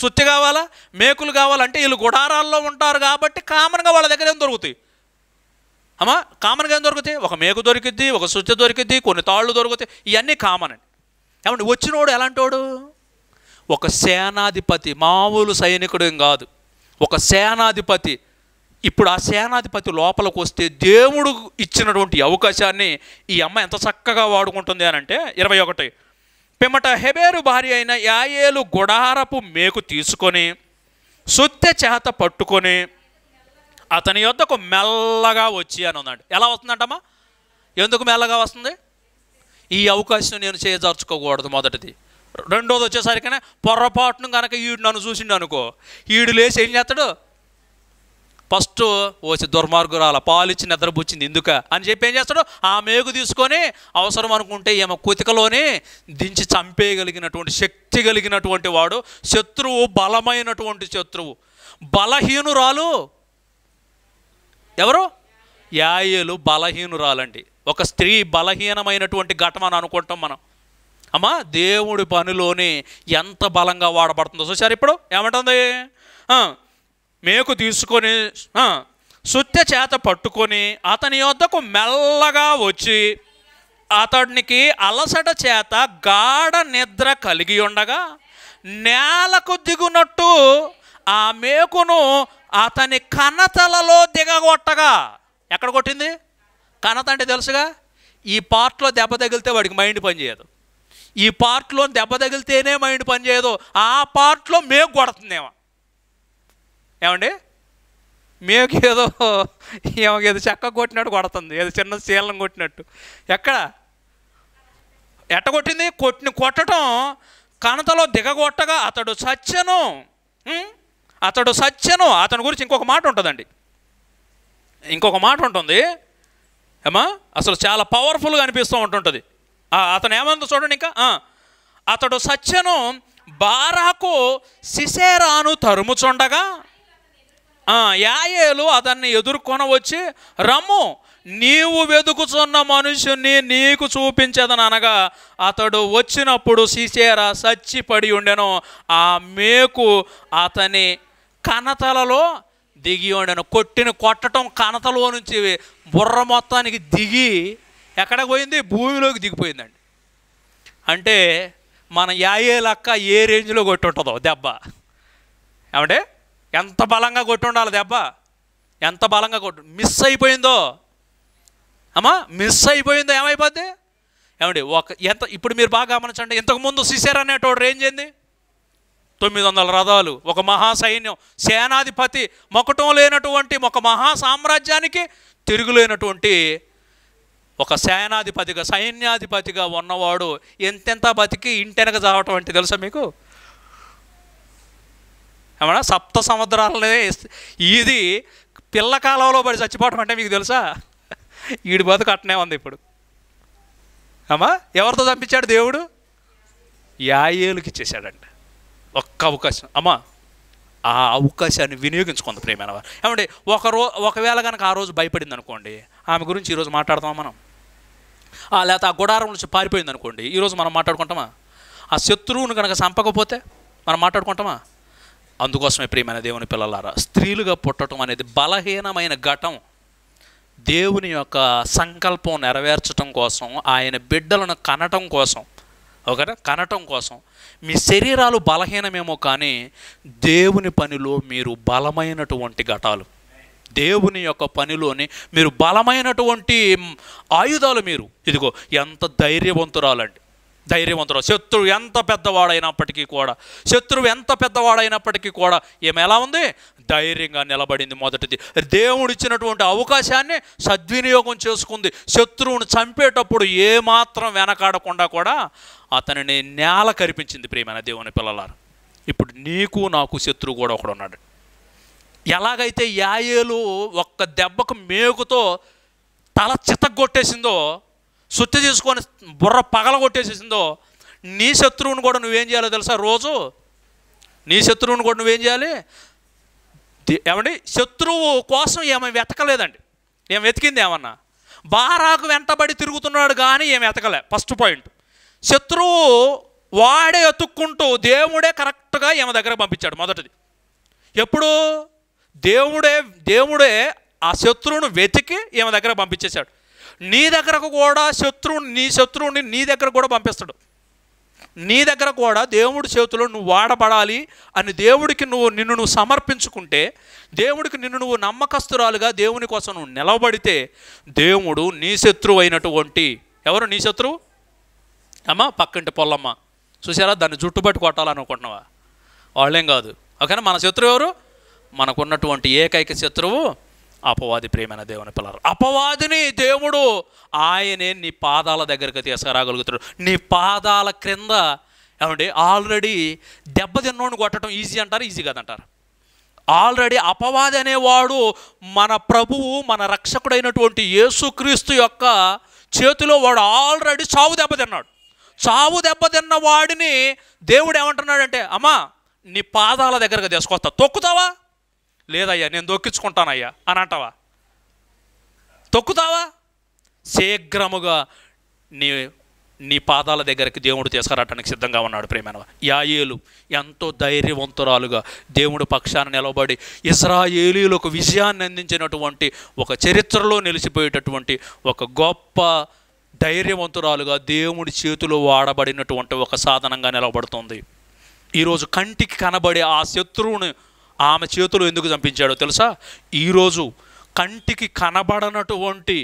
సుత్తి కావాలా మేకులు కావాలంటే వీళ్ళు గుడారాల్లో ఉంటారు కాబట్టి కామన్గా వాళ్ళ దగ్గర ఏం దొరుకుతాయి అమ్మా కామన్గా ఏం దొరుకుతాయి ఒక మేకు దొరికిద్ది ఒక సుత్తి దొరికిద్ది కొన్ని తాళ్ళు దొరుకుతాయి ఇవన్నీ కామన్ అండి ఏమంటే వచ్చినోడు ఎలాంటోడు ఒక సేనాధిపతి మామూలు సైనికుడు ఏం కాదు ఒక సేనాధిపతి ఇప్పుడు ఆ సేనాధిపతి లోపలికి వస్తే దేవుడు ఇచ్చినటువంటి అవకాశాన్ని ఈ అమ్మ ఎంత చక్కగా వాడుకుంటుంది అని అంటే ఇరవై ఒకటి పిమ్మట హెబేరు భార్య అయిన యాయేలు గుడారపు మేకు తీసుకొని సొత్తె చేత పట్టుకొని అతని యొద్దకు మెల్లగా వచ్చి అని ఉన్నాడు ఎలా వస్తుందంటమ్మా ఎందుకు మెల్లగా వస్తుంది ఈ అవకాశం నేను చేయదలుచుకోకూడదు మొదటిది రెండోది వచ్చేసరికనే పొరపాటును కనుక ఈడు నన్ను చూసిండు అనుకో ఈడు లేచి ఏం చేస్తాడు ఫస్ట్ వచ్చి దుర్మార్గురాల పాలిచ్చి నిద్రపుచ్చింది ఎందుక అని చెప్పి ఏం చేస్తాడు ఆ మేకు తీసుకొని అవసరం అనుకుంటే ఈమె కుతికలోనే దించి చంపేయగలిగినటువంటి శక్తి కలిగినటువంటి వాడు శత్రువు బలమైనటువంటి శత్రువు బలహీనురాలు ఎవరు యాయేలు బలహీనురాలండి ఒక స్త్రీ బలహీనమైనటువంటి ఘటన అనుకుంటాం మనం అమ్మా దేవుడి పనిలోనే ఎంత బలంగా వాడబడుతుందో చూసారు ఇప్పుడు ఏమంటుంది మేకు తీసుకొని సుత్య చేత పట్టుకొని అతని యొద్దకు మెల్లగా వచ్చి అతడికి అలసట చేత గాఢ నిద్ర కలిగి ఉండగా నేలకు దిగునట్టు ఆ మేకును అతని కనతలలో దిగగొట్టగా ఎక్కడ కొట్టింది కనత అంటే తెలుసుగా ఈ పార్ట్లో దెబ్బ తగిలితే వాడికి మైండ్ పనిచేయదు ఈ పార్ట్లో దెబ్బ తగిలితేనే మైండ్ పనిచేయదు ఆ పార్ట్లో మేకు కొడుతుందేమో ఏమండి మేకు ఏదో ఏమో ఏదో చెక్క కొట్టినట్టు కొడుతుంది ఏదో చిన్న చీలం కొట్టినట్టు ఎక్కడ ఎట్ట కొట్టింది కొట్టిన కొట్టడం కనతలో దిగగొట్టగా అతడు సత్యను అతడు సత్యను అతని గురించి ఇంకొక మాట ఉంటుందండి ఇంకొక మాట ఉంటుంది ఏమా అసలు చాలా పవర్ఫుల్గా అనిపిస్తూ ఉంటుంటుంది అతను ఏమందో చూడండి ఇంకా అతడు సత్యను బారాకు సిసేరాను తరుముచుండగా యాయేలు అతన్ని ఎదుర్కొని వచ్చి రమ్ము నీవు వెతుకుచున్న మనుషుని నీకు చూపించదని అనగా అతడు వచ్చినప్పుడు సిసేరా సచ్చిపడి ఉండెను ఆ మేకు అతని కనతలలో దిగి ఉండెను కొట్టిన కొట్టడం కనతలో నుంచి బుర్ర మొత్తానికి దిగి ఎక్కడ పోయింది భూమిలోకి దిగిపోయిందండి అంటే మన యాయే లక్క ఏ రేంజ్లో కొట్టుంటుందో దెబ్బ ఏమంటే ఎంత బలంగా కొట్టుండాలి దెబ్బ ఎంత బలంగా కొట్టు మిస్ అయిపోయిందో అమ్మా మిస్ అయిపోయిందో ఏమైపోద్ది ఏమండి ఒక ఎంత ఇప్పుడు మీరు బాగా గమనించండి ఇంతకుముందు సిసేర్ అనేటోడు రేంజ్ ఏంది తొమ్మిది వందల రథాలు ఒక మహాసైన్యం సేనాధిపతి మొకటం లేనటువంటి ఒక మహా సామ్రాజ్యానికి తిరుగులేనటువంటి ఒక సేనాధిపతిగా సైన్యాధిపతిగా ఉన్నవాడు ఎంతెంత బతికి ఇంటెనక చావటం అంటే తెలుసా మీకు ఏమన్నా సప్త సముద్రాలనే ఇది పిల్ల కాలంలో పడి చచ్చిపోవటం అంటే మీకు తెలుసా ఈడి బతుకు అట్నే ఉంది ఇప్పుడు అమ్మా ఎవరితో చంపించాడు దేవుడు యాయేలుకి ఇచ్చేసాడండి ఒక్క అవకాశం అమ్మా ఆ అవకాశాన్ని వినియోగించుకుంది ప్రేమైన వారు ఏమంటే ఒకరో ఒకవేళ కనుక ఆ రోజు భయపడింది అనుకోండి ఆమె గురించి ఈరోజు మాట్లాడతాం మనం లేకపోతే ఆ గుడారం నుంచి పారిపోయింది అనుకోండి ఈరోజు మనం మాట్లాడుకుంటామా ఆ శత్రువును కనుక చంపకపోతే మనం మాట్లాడుకుంటామా అందుకోసమే ప్రియమైన దేవుని పిల్లలారా స్త్రీలుగా పుట్టడం అనేది బలహీనమైన ఘటం దేవుని యొక్క సంకల్పం నెరవేర్చడం కోసం ఆయన బిడ్డలను కనటం కోసం ఒకటే కనటం కోసం మీ శరీరాలు బలహీనమేమో కానీ దేవుని పనిలో మీరు బలమైనటువంటి ఘటాలు దేవుని యొక్క పనిలోని మీరు బలమైనటువంటి ఆయుధాలు మీరు ఇదిగో ఎంత ధైర్యవంతురాలండి ధైర్యవంతురాలు శత్రువు ఎంత పెద్దవాడైనప్పటికీ కూడా శత్రువు ఎంత పెద్దవాడైనప్పటికీ కూడా ఏమి ఎలా ఉంది ధైర్యంగా నిలబడింది మొదటిది దేవుడు ఇచ్చినటువంటి అవకాశాన్ని సద్వినియోగం చేసుకుంది శత్రువును చంపేటప్పుడు ఏమాత్రం వెనకాడకుండా కూడా అతనిని నేల కరిపించింది ప్రియమైన దేవుని పిల్లలారు ఇప్పుడు నీకు నాకు శత్రువు కూడా ఒకడున్నాడు ఎలాగైతే యాయేలు ఒక్క దెబ్బకు మేకుతో తల చితగొట్టేసిందో సుత్తి తీసుకొని బుర్ర పగల కొట్టేసేసిందో నీ శత్రువుని కూడా నువ్వేం చేయాలో తెలుసా రోజు నీ శత్రువుని కూడా నువ్వేం చేయాలి ఏమండి శత్రువు కోసం ఏమీ వెతకలేదండి ఏం వెతికింది ఏమన్నా బారాకు వెంటబడి తిరుగుతున్నాడు కానీ ఏం వెతకలే ఫస్ట్ పాయింట్ శత్రువు వాడే వెతుక్కుంటూ దేవుడే కరెక్ట్గా ఏమ దగ్గర పంపించాడు మొదటిది ఎప్పుడు దేవుడే దేవుడే ఆ శత్రువును వెతికి ఈమె దగ్గర పంపించేశాడు నీ దగ్గరకు కూడా శత్రువుని నీ శత్రువుని నీ దగ్గర కూడా పంపిస్తాడు నీ దగ్గర కూడా దేవుడి చేతిలో నువ్వు వాడబడాలి అని దేవుడికి నువ్వు నిన్ను నువ్వు సమర్పించుకుంటే దేవుడికి నిన్ను నువ్వు నమ్మకస్తురాలుగా దేవుని కోసం నువ్వు నిలబడితే దేవుడు నీ శత్రువు అయినటువంటి ఎవరు నీ శత్రువు అమ్మ పక్కింటి పొల్లమ్మ చూసారా దాన్ని జుట్టుబట్టి కొట్టాలనుకుంటున్నావా వాళ్ళేం కాదు ఓకేనా మన శత్రువు ఎవరు మనకున్నటువంటి ఏకైక శత్రువు అపవాది ప్రేమైన దేవుని పిల్లలు అపవాదిని దేవుడు ఆయనే నీ పాదాల దగ్గరికి తీసుకురాగలుగుతాడు నీ పాదాల క్రింద ఏమండి ఆల్రెడీ దెబ్బతిన్నోడిని కొట్టడం ఈజీ అంటారు ఈజీ కాదంటారు ఆల్రెడీ అపవాది అనేవాడు మన ప్రభువు మన రక్షకుడైనటువంటి యేసుక్రీస్తు యొక్క చేతిలో వాడు ఆల్రెడీ చావు దెబ్బతిన్నాడు చావు దెబ్బతిన్న వాడిని దేవుడు ఏమంటున్నాడంటే అమ్మా నీ పాదాల దగ్గరకు తీసుకొస్తా తొక్కుతావా లేదయ్యా నేను దొక్కించుకుంటానయ్యా అని అంటావా తొక్కుతావా శీఘ్రముగా నీ నీ పాదాల దగ్గరికి దేవుడు తీసుకురావడానికి సిద్ధంగా ఉన్నాడు ప్రేమనవ యాయేలు ఎంతో ధైర్యవంతురాలుగా దేవుడు పక్షాన నిలబడి ఇస్రాయేలీలకు విజయాన్ని అందించినటువంటి ఒక చరిత్రలో నిలిచిపోయేటటువంటి ఒక గొప్ప ధైర్యవంతురాలుగా దేవుడి చేతిలో వాడబడినటువంటి ఒక సాధనంగా నిలబడుతుంది ఈరోజు కంటికి కనబడే ఆ శత్రువుని ఆమె చేతులు ఎందుకు చంపించాడో తెలుసా ఈరోజు కంటికి కనబడనటువంటి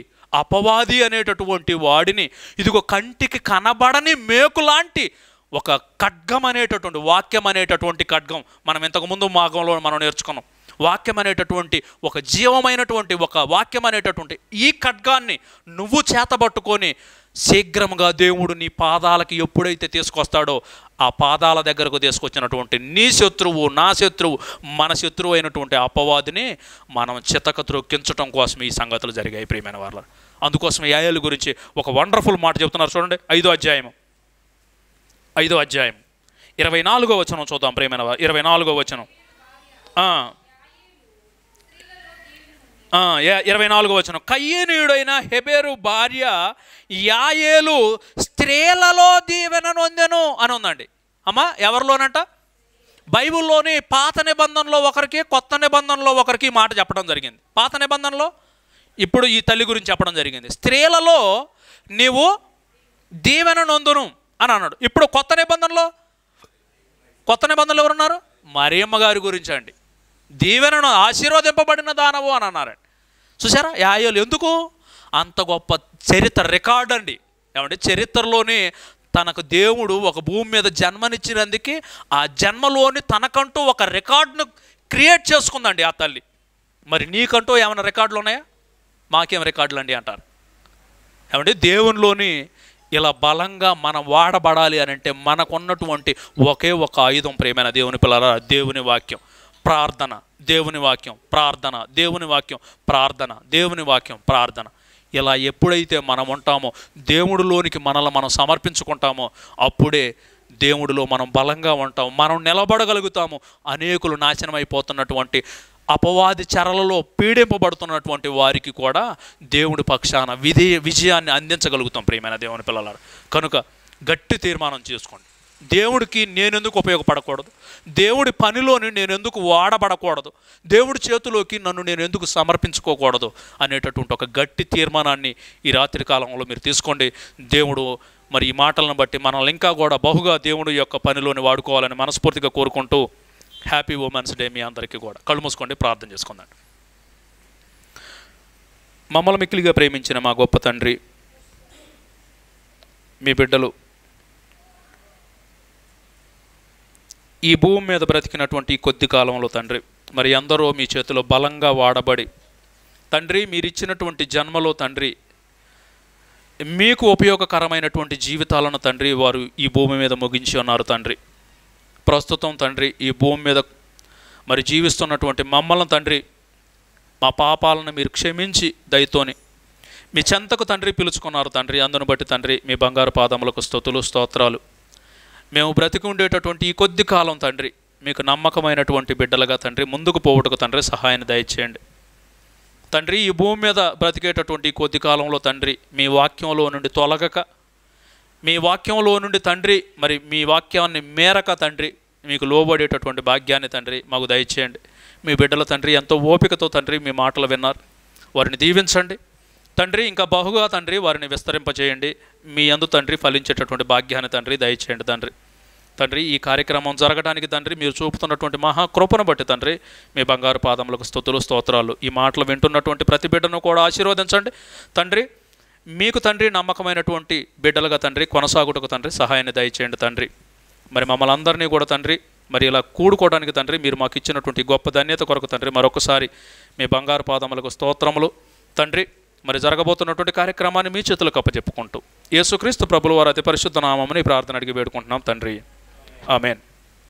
అపవాది అనేటటువంటి వాడిని ఇదిగో కంటికి కనబడని మేకులాంటి ఒక ఖడ్గం అనేటటువంటి వాక్యం అనేటటువంటి ఖడ్గం మనం ఇంతకుముందు మార్గంలో మనం నేర్చుకున్నాం వాక్యం అనేటటువంటి ఒక జీవమైనటువంటి ఒక వాక్యం అనేటటువంటి ఈ ఖడ్గాన్ని నువ్వు చేతబట్టుకొని శీఘ్రంగా దేవుడు నీ పాదాలకి ఎప్పుడైతే తీసుకొస్తాడో ఆ పాదాల దగ్గరకు తీసుకొచ్చినటువంటి నీ శత్రువు నా శత్రువు మన శత్రువు అయినటువంటి అపవాదిని మనం చితక త్రొక్కించడం కోసం ఈ సంగతులు జరిగాయి ప్రియమైన వాళ్ళ అందుకోసం యాయల గురించి ఒక వండర్ఫుల్ మాట చెప్తున్నారు చూడండి ఐదో అధ్యాయం ఐదో అధ్యాయం ఇరవై నాలుగో వచనం చూద్దాం ప్రియమైన ఇరవై నాలుగో వచనం ఇరవై నాలుగు వచనం కయ్యనీయుడైన హెబేరు భార్య యాయేలు స్త్రీలలో దీవెన నొందెను అని ఉందండి అమ్మా ఎవరిలోనంట బైబిల్లోని పాత నిబంధనలో ఒకరికి కొత్త నిబంధనలో ఒకరికి మాట చెప్పడం జరిగింది పాత నిబంధనలో ఇప్పుడు ఈ తల్లి గురించి చెప్పడం జరిగింది స్త్రీలలో నీవు దీవెన నొందును అని అన్నాడు ఇప్పుడు కొత్త నిబంధనలో కొత్త నిబంధనలు ఎవరున్నారు మరియమ్మ గారి గురించి అండి దీవెనను ఆశీర్వదింపబడిన దానవు అని అన్నారండి చూసారా యాయోలు ఎందుకు అంత గొప్ప చరిత్ర రికార్డ్ అండి ఏమంటే చరిత్రలోని తనకు దేవుడు ఒక భూమి మీద జన్మనిచ్చినందుకే ఆ జన్మలోని తనకంటూ ఒక రికార్డును క్రియేట్ చేసుకుందండి ఆ తల్లి మరి నీకంటూ ఏమైనా రికార్డులు ఉన్నాయా మాకేం రికార్డులు అండి అంటారు ఏమంటే దేవునిలోని ఇలా బలంగా మనం వాడబడాలి అని అంటే మనకున్నటువంటి ఒకే ఒక ఆయుధం ప్రేమైన దేవుని పిల్లల దేవుని వాక్యం ప్రార్థన దేవుని వాక్యం ప్రార్థన దేవుని వాక్యం ప్రార్థన దేవుని వాక్యం ప్రార్థన ఇలా ఎప్పుడైతే మనం ఉంటామో దేవుడిలోనికి మనల్ని మనం సమర్పించుకుంటామో అప్పుడే దేవుడిలో మనం బలంగా ఉంటాం మనం నిలబడగలుగుతాము అనేకులు నాశనం అయిపోతున్నటువంటి అపవాది చరలలో పీడింపబడుతున్నటువంటి వారికి కూడా దేవుడి పక్షాన విధి విజయాన్ని అందించగలుగుతాం ప్రియమైన దేవుని పిల్లలారు కనుక గట్టి తీర్మానం చేసుకోండి దేవుడికి నేనెందుకు ఉపయోగపడకూడదు దేవుడి పనిలోని నేనెందుకు వాడబడకూడదు దేవుడి చేతిలోకి నన్ను నేను ఎందుకు సమర్పించుకోకూడదు అనేటటువంటి ఒక గట్టి తీర్మానాన్ని ఈ రాత్రి కాలంలో మీరు తీసుకోండి దేవుడు మరి ఈ మాటలను బట్టి మనల్ని ఇంకా కూడా బహుగా దేవుడి యొక్క పనిలోని వాడుకోవాలని మనస్ఫూర్తిగా కోరుకుంటూ హ్యాపీ ఉమెన్స్ డే మీ అందరికీ కూడా కళ్ళు మూసుకోండి ప్రార్థన చేసుకుందాం మమ్మల్ని మిక్కిలిగా ప్రేమించిన మా గొప్ప తండ్రి మీ బిడ్డలు ఈ భూమి మీద బ్రతికినటువంటి కొద్ది కాలంలో తండ్రి మరి ఎందరో మీ చేతిలో బలంగా వాడబడి తండ్రి మీరిచ్చినటువంటి జన్మలో తండ్రి మీకు ఉపయోగకరమైనటువంటి జీవితాలను తండ్రి వారు ఈ భూమి మీద ముగించి ఉన్నారు తండ్రి ప్రస్తుతం తండ్రి ఈ భూమి మీద మరి జీవిస్తున్నటువంటి మమ్మల్ని తండ్రి మా పాపాలను మీరు క్షమించి దయతోని మీ చెంతకు తండ్రి పిలుచుకున్నారు తండ్రి అందును బట్టి తండ్రి మీ బంగారు పాదములకు స్థుతులు స్తోత్రాలు మేము బ్రతికి ఉండేటటువంటి ఈ కొద్ది కాలం తండ్రి మీకు నమ్మకమైనటువంటి బిడ్డలుగా తండ్రి ముందుకు పోవటకు తండ్రి సహాయాన్ని దయచేయండి తండ్రి ఈ భూమి మీద బ్రతికేటటువంటి కొద్ది కాలంలో తండ్రి మీ వాక్యంలో నుండి తొలగక మీ వాక్యంలో నుండి తండ్రి మరి మీ వాక్యాన్ని మేరక తండ్రి మీకు లోబడేటటువంటి భాగ్యాన్ని తండ్రి మాకు దయచేయండి మీ బిడ్డల తండ్రి ఎంతో ఓపికతో తండ్రి మీ మాటలు విన్నారు వారిని దీవించండి తండ్రి ఇంకా బహుగా తండ్రి వారిని విస్తరింపచేయండి మీ అందు తండ్రి ఫలించేటటువంటి భాగ్యాన్ని తండ్రి దయచేయండి తండ్రి తండ్రి ఈ కార్యక్రమం జరగడానికి తండ్రి మీరు చూపుతున్నటువంటి మహా కృపను బట్టి తండ్రి మీ బంగారు పాదములకు స్థుతులు స్తోత్రాలు ఈ మాటలు వింటున్నటువంటి ప్రతి బిడ్డను కూడా ఆశీర్వదించండి తండ్రి మీకు తండ్రి నమ్మకమైనటువంటి బిడ్డలుగా తండ్రి కొనసాగుటకు తండ్రి సహాయాన్ని దయచేయండి తండ్రి మరి మమ్మల్ని అందరినీ కూడా తండ్రి మరి ఇలా కూడుకోవడానికి తండ్రి మీరు మాకు ఇచ్చినటువంటి గొప్ప ధన్యత కొరకు తండ్రి మరొకసారి మీ బంగారు పాదములకు స్తోత్రములు తండ్రి మరి జరగబోతున్నటువంటి కార్యక్రమాన్ని మీ చేతులకు అప్పచెప్పుకుంటూ యేసుక్రీస్తు ప్రభుల అతి పరిశుద్ధ నామని ప్రార్థన అడిగి వేడుకుంటున్నాం తండ్రి ఆమెన్